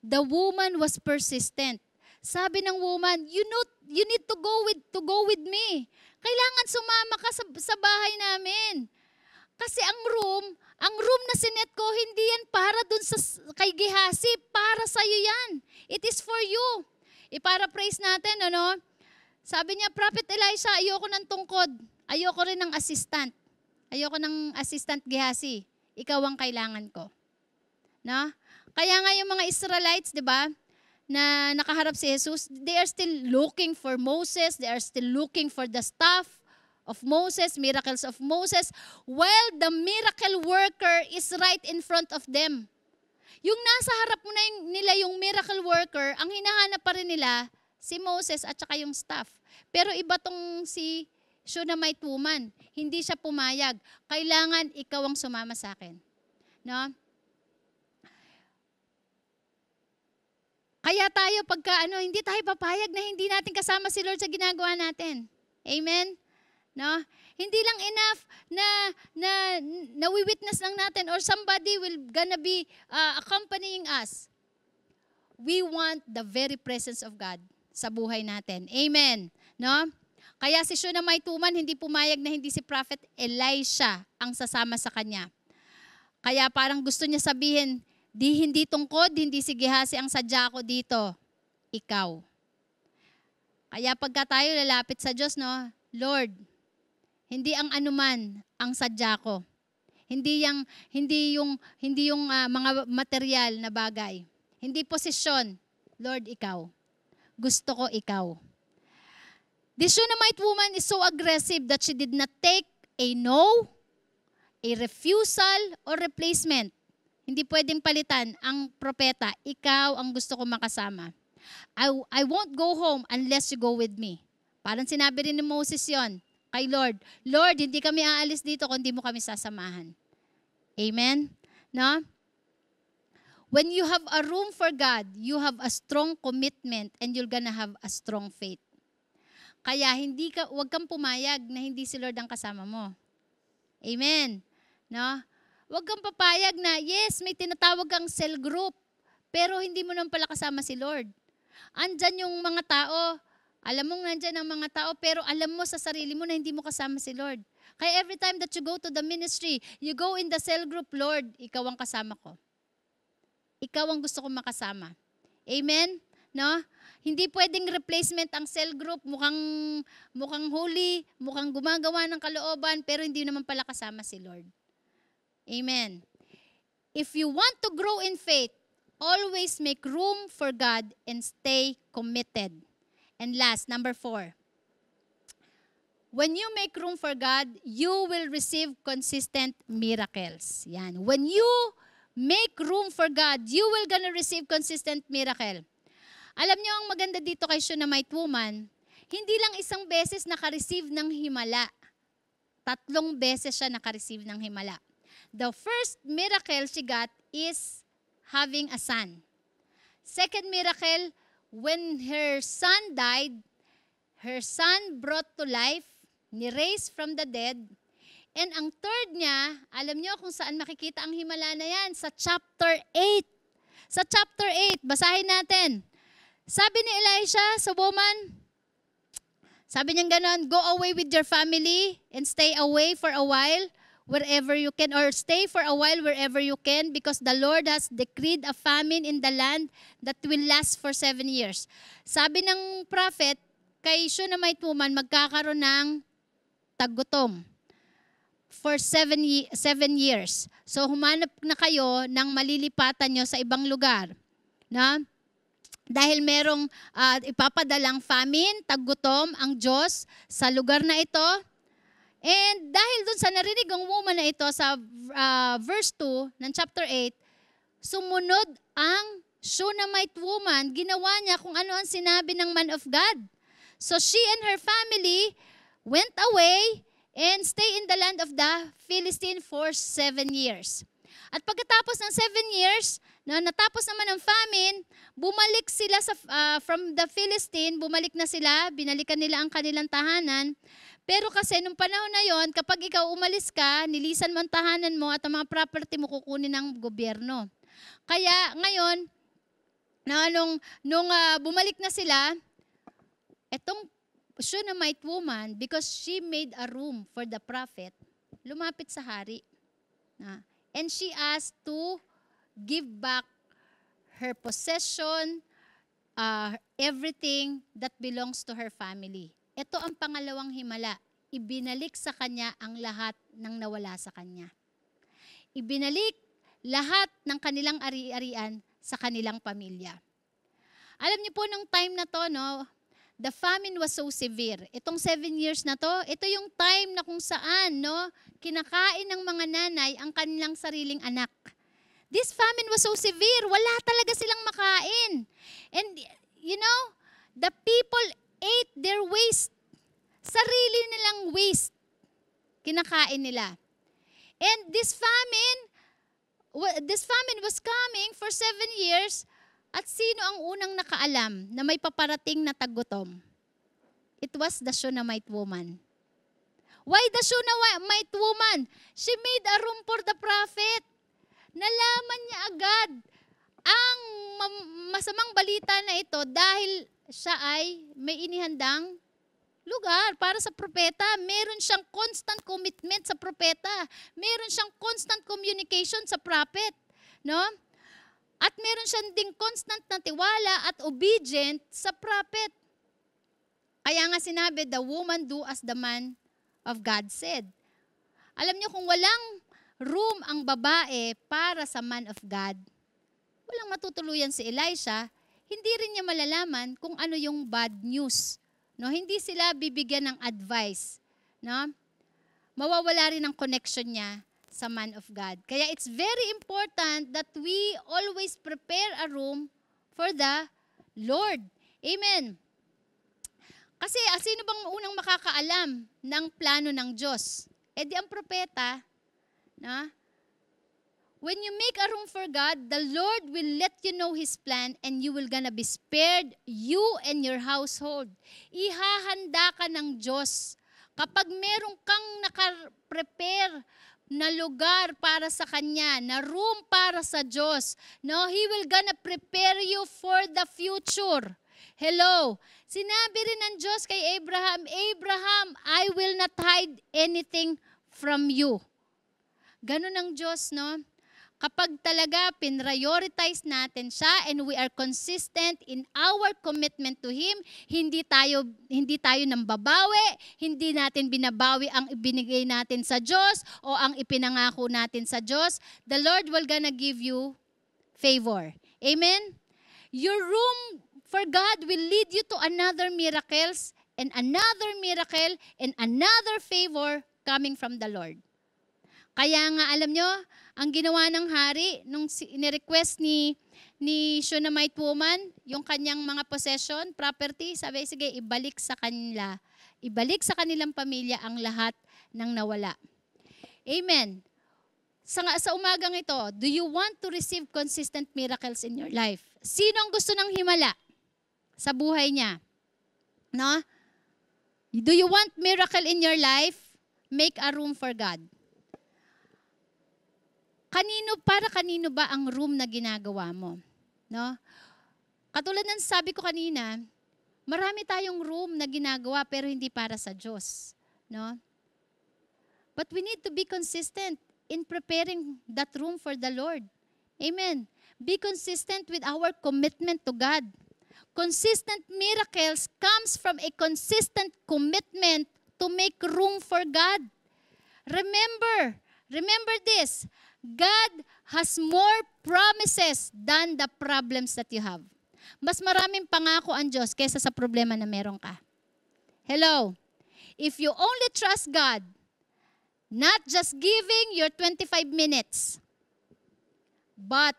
The woman was persistent. Sabi ng woman, you know, you need to go with to go with me. Kailangan sumama ka sa, sa bahay namin. Kasi ang room, ang room na sinet ko, hindi yan para dun sa, kay Gihasi. Para sa'yo yan. It is for you. Iparapraise natin, ano? Sabi niya, Prophet Elisha, ayoko ng tungkod. Ayoko rin ng assistant. Ayoko ng assistant Gehazi. Ikaw ang kailangan ko. No? Kaya nga yung mga Israelites, di ba, na nakaharap si Jesus, they are still looking for Moses, they are still looking for the staff of Moses, miracles of Moses, while the miracle worker is right in front of them. Yung nasa harap mo na yung, nila yung miracle worker, ang hinahanap pa rin nila si Moses at saka yung staff. Pero iba tong si Shunammite woman. Hindi siya pumayag. Kailangan ikaw ang sumama sa akin. No? Kaya tayo pagka ano, hindi tayo papayag na hindi natin kasama si Lord sa ginagawa natin. Amen? No? Hindi lang enough na na nawi-witness lang natin or somebody will gonna be uh, accompanying us. We want the very presence of God sa buhay natin. Amen. No? Kaya si Shunamay Tuman hindi pumayag na hindi si Prophet Elisha ang sasama sa kanya. Kaya parang gusto niya sabihin, di hindi tungkod, hindi si Gehazi ang sadya ko dito. Ikaw. Kaya pagka tayo lalapit sa Diyos, no? Lord, hindi ang anuman ang sadya ko. Hindi yung hindi yung hindi yung uh, mga material na bagay. Hindi posisyon. Lord, ikaw gusto ko ikaw. This Shunammite woman is so aggressive that she did not take a no, a refusal, or replacement. Hindi pwedeng palitan ang propeta. Ikaw ang gusto ko makasama. I, I won't go home unless you go with me. Parang sinabi rin ni Moses yon kay Lord, Lord, hindi kami aalis dito kung hindi mo kami sasamahan. Amen? No? When you have a room for God, you have a strong commitment and you're gonna have a strong faith. Kaya hindi ka, wag kang pumayag na hindi si Lord ang kasama mo. Amen. No? Wag kang papayag na, yes, may tinatawag kang cell group, pero hindi mo naman pala kasama si Lord. Andyan yung mga tao, alam mong nandyan ang mga tao, pero alam mo sa sarili mo na hindi mo kasama si Lord. Kaya every time that you go to the ministry, you go in the cell group, Lord, ikaw ang kasama ko. Ikaw ang gusto kong makasama. Amen? No? Hindi pwedeng replacement ang cell group, mukhang, mukhang holy, mukhang gumagawa ng kalooban, pero hindi naman pala kasama si Lord. Amen. If you want to grow in faith, always make room for God and stay committed. And last, number four. When you make room for God, you will receive consistent miracles. Yan. When you Make room for God. You will gonna receive consistent miracle. Alam niyo ang maganda dito kay Shunammite woman, hindi lang isang beses naka-receive ng himala. Tatlong beses siya naka-receive ng himala. The first miracle she got is having a son. Second miracle, when her son died, her son brought to life, ni raised from the dead, And ang third niya, alam niyo kung saan makikita ang himala na yan? Sa chapter 8. Sa chapter 8, basahin natin. Sabi ni Elisha sa woman, sabi niya ganon, go away with your family and stay away for a while wherever you can or stay for a while wherever you can because the Lord has decreed a famine in the land that will last for seven years. Sabi ng prophet, kay Shunammite woman, magkakaroon ng tagutom for seven, seven years. So humanap na kayo ng malilipatan nyo sa ibang lugar. Na? Dahil merong uh, ipapadalang famine, taggutom ang Diyos sa lugar na ito. And dahil dun sa narinig ng woman na ito sa uh, verse 2 ng chapter 8, sumunod ang Shunammite woman, ginawa niya kung ano ang sinabi ng man of God. So she and her family went away and stay in the land of the Philistine for seven years. At pagkatapos ng seven years, na natapos naman ang famine, bumalik sila sa, uh, from the Philistine, bumalik na sila, binalikan nila ang kanilang tahanan. Pero kasi nung panahon na yon, kapag ikaw umalis ka, nilisan man tahanan mo at ang mga property mo kukunin ng gobyerno. Kaya ngayon, na nung, nung uh, bumalik na sila, etong Shunammite woman, because she made a room for the prophet, lumapit sa hari. Na, and she asked to give back her possession, uh, everything that belongs to her family. Ito ang pangalawang himala. Ibinalik sa kanya ang lahat ng nawala sa kanya. Ibinalik lahat ng kanilang ari-arian sa kanilang pamilya. Alam niyo po nung time na to, no, the famine was so severe. Itong seven years na to, ito yung time na kung saan, no, kinakain ng mga nanay ang kanilang sariling anak. This famine was so severe, wala talaga silang makain. And, you know, the people ate their waste. Sarili nilang waste. Kinakain nila. And this famine, this famine was coming for seven years at sino ang unang nakaalam na may paparating na tagutom? It was the Shunammite woman. Why the Shunammite woman? She made a room for the prophet. Nalaman niya agad ang masamang balita na ito dahil siya ay may inihandang lugar para sa propeta. Meron siyang constant commitment sa propeta. Meron siyang constant communication sa prophet. No? At meron siyang ding constant na tiwala at obedient sa prophet. Kaya nga sinabi, the woman do as the man of God said. Alam niyo kung walang room ang babae para sa man of God, walang matutuluyan si Elisha, hindi rin niya malalaman kung ano yung bad news. No, hindi sila bibigyan ng advice, no? Mawawala rin ang connection niya sa man of God. Kaya it's very important that we always prepare a room for the Lord. Amen. Kasi ah, sino bang unang makakaalam ng plano ng Diyos? E di ang propeta, na, When you make a room for God, the Lord will let you know His plan and you will gonna be spared, you and your household. Ihahanda ka ng Diyos. Kapag merong kang nakaprepare na lugar para sa kanya, na room para sa Diyos. No, he will gonna prepare you for the future. Hello. Sinabi rin ng Diyos kay Abraham, Abraham, I will not hide anything from you. Ganun ang Diyos, no? kapag talaga pinrioritize natin siya and we are consistent in our commitment to Him, hindi tayo, hindi tayo nang babawi, hindi natin binabawi ang ibinigay natin sa Diyos o ang ipinangako natin sa Diyos, the Lord will gonna give you favor. Amen? Your room for God will lead you to another miracles and another miracle and another favor coming from the Lord. Kaya nga, alam nyo, ang ginawa ng hari, nung ni-request ni, ni Shunammite woman, yung kanyang mga possession, property, sabi, sige, ibalik sa kanila. Ibalik sa kanilang pamilya ang lahat ng nawala. Amen. Sa, sa umagang ito, do you want to receive consistent miracles in your life? Sino ang gusto ng himala sa buhay niya? No? Do you want miracle in your life? Make a room for God kanino para kanino ba ang room na ginagawa mo? No? Katulad ng sabi ko kanina, marami tayong room na ginagawa pero hindi para sa Diyos, no? But we need to be consistent in preparing that room for the Lord. Amen. Be consistent with our commitment to God. Consistent miracles comes from a consistent commitment to make room for God. Remember, remember this God has more promises than the problems that you have. Mas maraming pangako ang Diyos kaysa sa problema na meron ka. Hello? If you only trust God, not just giving your 25 minutes, but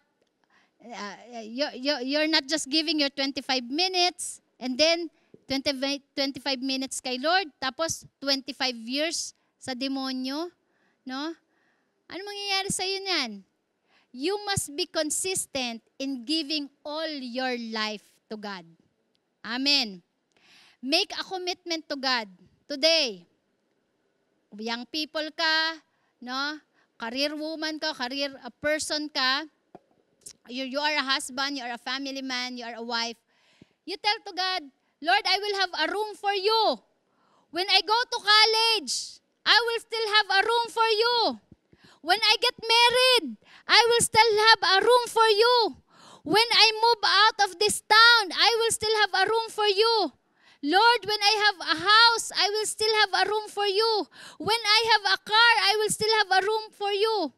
uh, uh you, you're not just giving your 25 minutes and then 20, 25 minutes kay Lord, tapos 25 years sa demonyo, no? Ano mangyayari sa iyo niyan? You must be consistent in giving all your life to God. Amen. Make a commitment to God today. Young people ka, no? Career woman ka, career a person ka. You, you are a husband, you are a family man, you are a wife. You tell to God, Lord, I will have a room for you. When I go to college, I will still have a room for you. When I get married, I will still have a room for you. When I move out of this town, I will still have a room for you. Lord, when I have a house, I will still have a room for you. When I have a car, I will still have a room for you.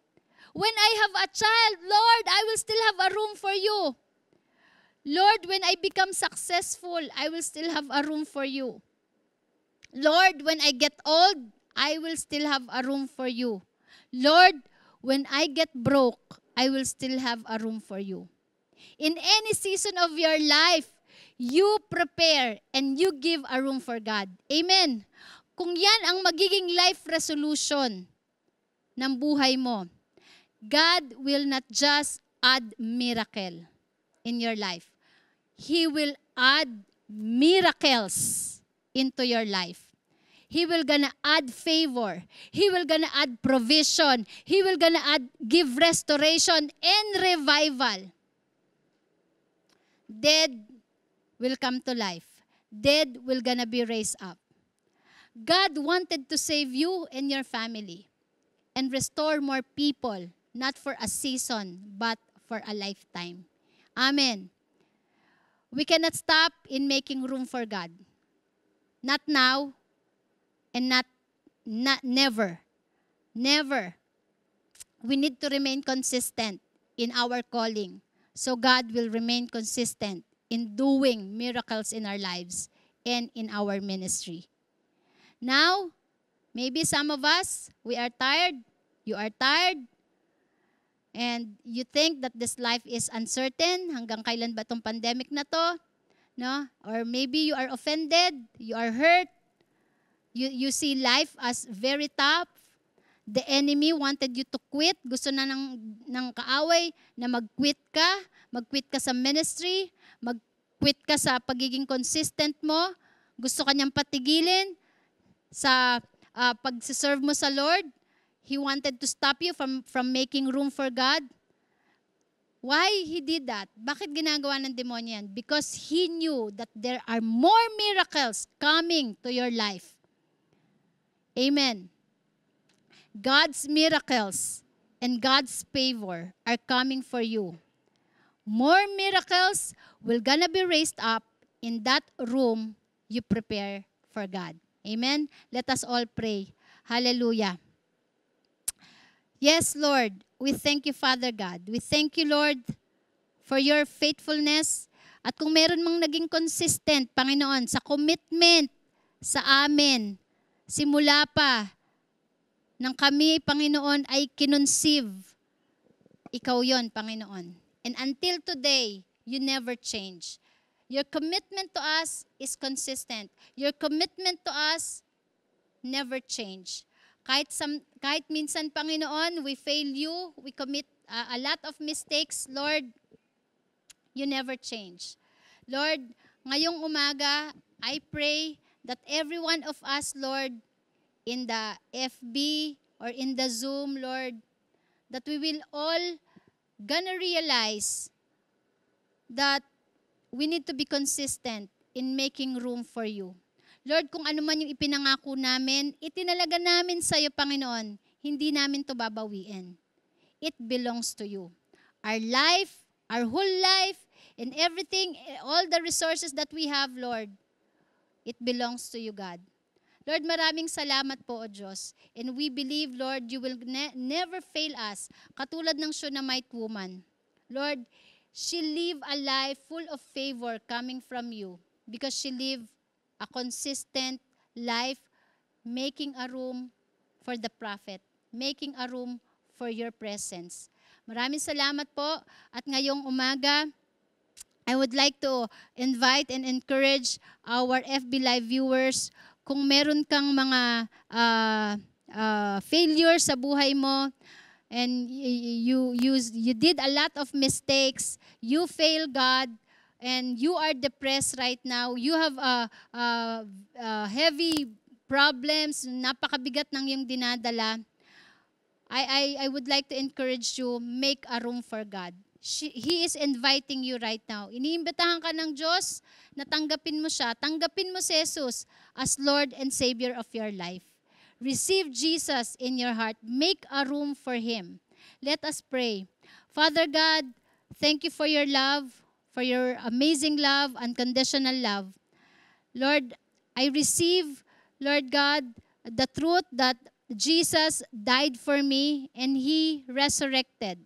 When I have a child, Lord, I will still have a room for you. Lord, when I become successful, I will still have a room for you. Lord, when I get old, I will still have a room for you. Lord, when I get broke, I will still have a room for you. In any season of your life, you prepare and you give a room for God. Amen. Kung yan ang magiging life resolution ng buhay mo, God will not just add miracle in your life. He will add miracles into your life. He will gonna add favor. He will gonna add provision. He will gonna add give restoration and revival. Dead will come to life. Dead will gonna be raised up. God wanted to save you and your family and restore more people, not for a season, but for a lifetime. Amen. We cannot stop in making room for God. Not now, and not, not never. Never. We need to remain consistent in our calling. So God will remain consistent in doing miracles in our lives and in our ministry. Now, maybe some of us, we are tired, you are tired, and you think that this life is uncertain, hanggang kailan ba tong pandemic na to, no? Or maybe you are offended, you are hurt, You, you see life as very tough. The enemy wanted you to quit. Gusto na ng, ng kaaway na mag-quit ka. Mag-quit ka sa ministry. Mag-quit ka sa pagiging consistent mo. Gusto kanyang patigilin sa uh, ah, pag-serve mo sa Lord. He wanted to stop you from, from making room for God. Why he did that? Bakit ginagawa ng demonyo yan? Because he knew that there are more miracles coming to your life. Amen. God's miracles and God's favor are coming for you. More miracles will gonna be raised up in that room you prepare for God. Amen. Let us all pray. Hallelujah. Yes, Lord, we thank you, Father God. We thank you, Lord, for your faithfulness. At kung meron mang naging consistent, Panginoon, sa commitment sa amin simula pa nang kami, Panginoon, ay kinonseive. Ikaw yon Panginoon. And until today, you never change. Your commitment to us is consistent. Your commitment to us never change. Kahit, some, kahit minsan, Panginoon, we fail you, we commit uh, a lot of mistakes, Lord, you never change. Lord, ngayong umaga, I pray that every one of us, Lord, in the FB or in the Zoom, Lord, that we will all gonna realize that we need to be consistent in making room for you. Lord, kung ano man yung ipinangako namin, itinalaga namin sa iyo, Panginoon. Hindi namin to babawiin. It belongs to you. Our life, our whole life, and everything, eh, all the resources that we have, Lord, It belongs to you, God. Lord, maraming salamat po, O Diyos. And we believe, Lord, you will ne- never fail us, katulad ng Shunammite woman. Lord, she lived a life full of favor coming from you because she lived a consistent life making a room for the prophet, making a room for your presence. Maraming salamat po at ngayong umaga, I would like to invite and encourage our FB Live viewers kung meron kang mga uh, uh, failure sa buhay mo and you, you, you did a lot of mistakes, you fail God, and you are depressed right now, you have a, ah, a, a heavy problems, napakabigat ng iyong dinadala, I, I, I would like to encourage you, make a room for God she, He is inviting you right now. Iniimbitahan ka ng Diyos natanggapin mo siya. Tanggapin mo si Jesus as Lord and Savior of your life. Receive Jesus in your heart. Make a room for Him. Let us pray. Father God, thank you for your love, for your amazing love, unconditional love. Lord, I receive, Lord God, the truth that Jesus died for me and He resurrected.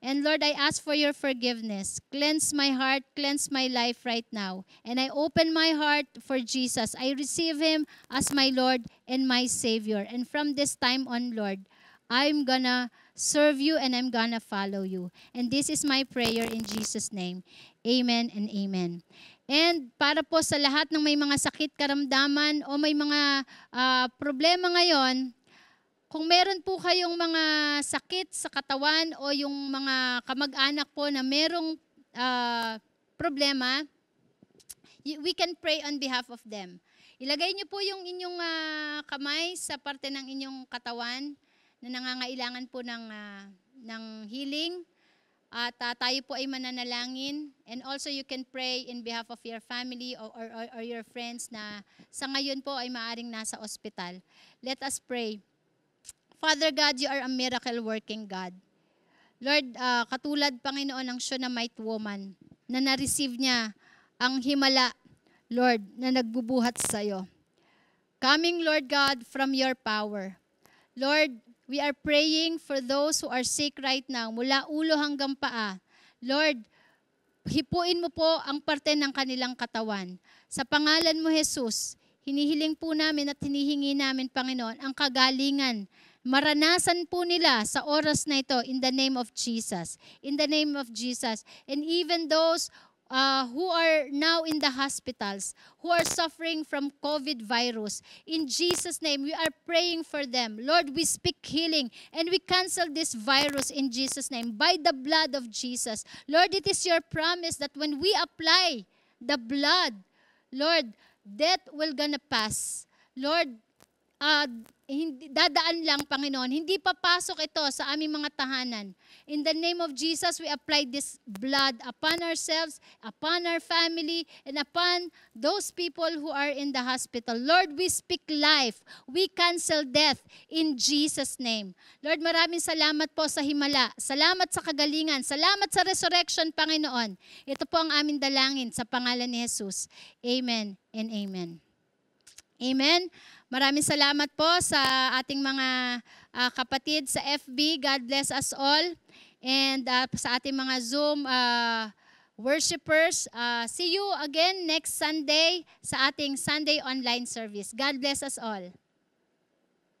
And Lord, I ask for your forgiveness. Cleanse my heart, cleanse my life right now. And I open my heart for Jesus. I receive him as my Lord and my Savior. And from this time on, Lord, I'm gonna serve you and I'm gonna follow you. And this is my prayer in Jesus' name. Amen and amen. And para po sa lahat ng may mga sakit, karamdaman o may mga uh, problema ngayon, kung meron po kayong mga sakit sa katawan o yung mga kamag-anak po na merong uh, problema, we can pray on behalf of them. Ilagay niyo po yung inyong uh, kamay sa parte ng inyong katawan na nangangailangan po ng, uh, ng healing. At uh, tayo po ay mananalangin. And also you can pray in behalf of your family or, or, or your friends na sa ngayon po ay maaring nasa ospital. Let us pray. Father God, you are a miracle-working God. Lord, uh, katulad Panginoon ng Shunammite woman na na-receive niya ang himala, Lord, na nagbubuhat sa iyo. Coming, Lord God, from your power. Lord, we are praying for those who are sick right now, mula ulo hanggang paa. Lord, hipuin mo po ang parte ng kanilang katawan. Sa pangalan mo, Jesus, hinihiling po namin at hinihingi namin, Panginoon, ang kagalingan maranasan po nila sa oras na ito in the name of Jesus. In the name of Jesus. And even those uh, who are now in the hospitals, who are suffering from COVID virus. In Jesus' name, we are praying for them. Lord, we speak healing and we cancel this virus in Jesus' name by the blood of Jesus. Lord, it is your promise that when we apply the blood, Lord, death will gonna pass. Lord, uh, hindi, dadaan lang, Panginoon. Hindi papasok ito sa aming mga tahanan. In the name of Jesus, we apply this blood upon ourselves, upon our family, and upon those people who are in the hospital. Lord, we speak life. We cancel death in Jesus' name. Lord, maraming salamat po sa himala. Salamat sa kagalingan. Salamat sa resurrection, Panginoon. Ito po ang aming dalangin sa pangalan ni Jesus. Amen and amen. Amen. Maraming salamat po sa ating mga uh, kapatid sa FB. God bless us all. And uh, sa ating mga Zoom uh, worshipers, uh, see you again next Sunday sa ating Sunday online service. God bless us all.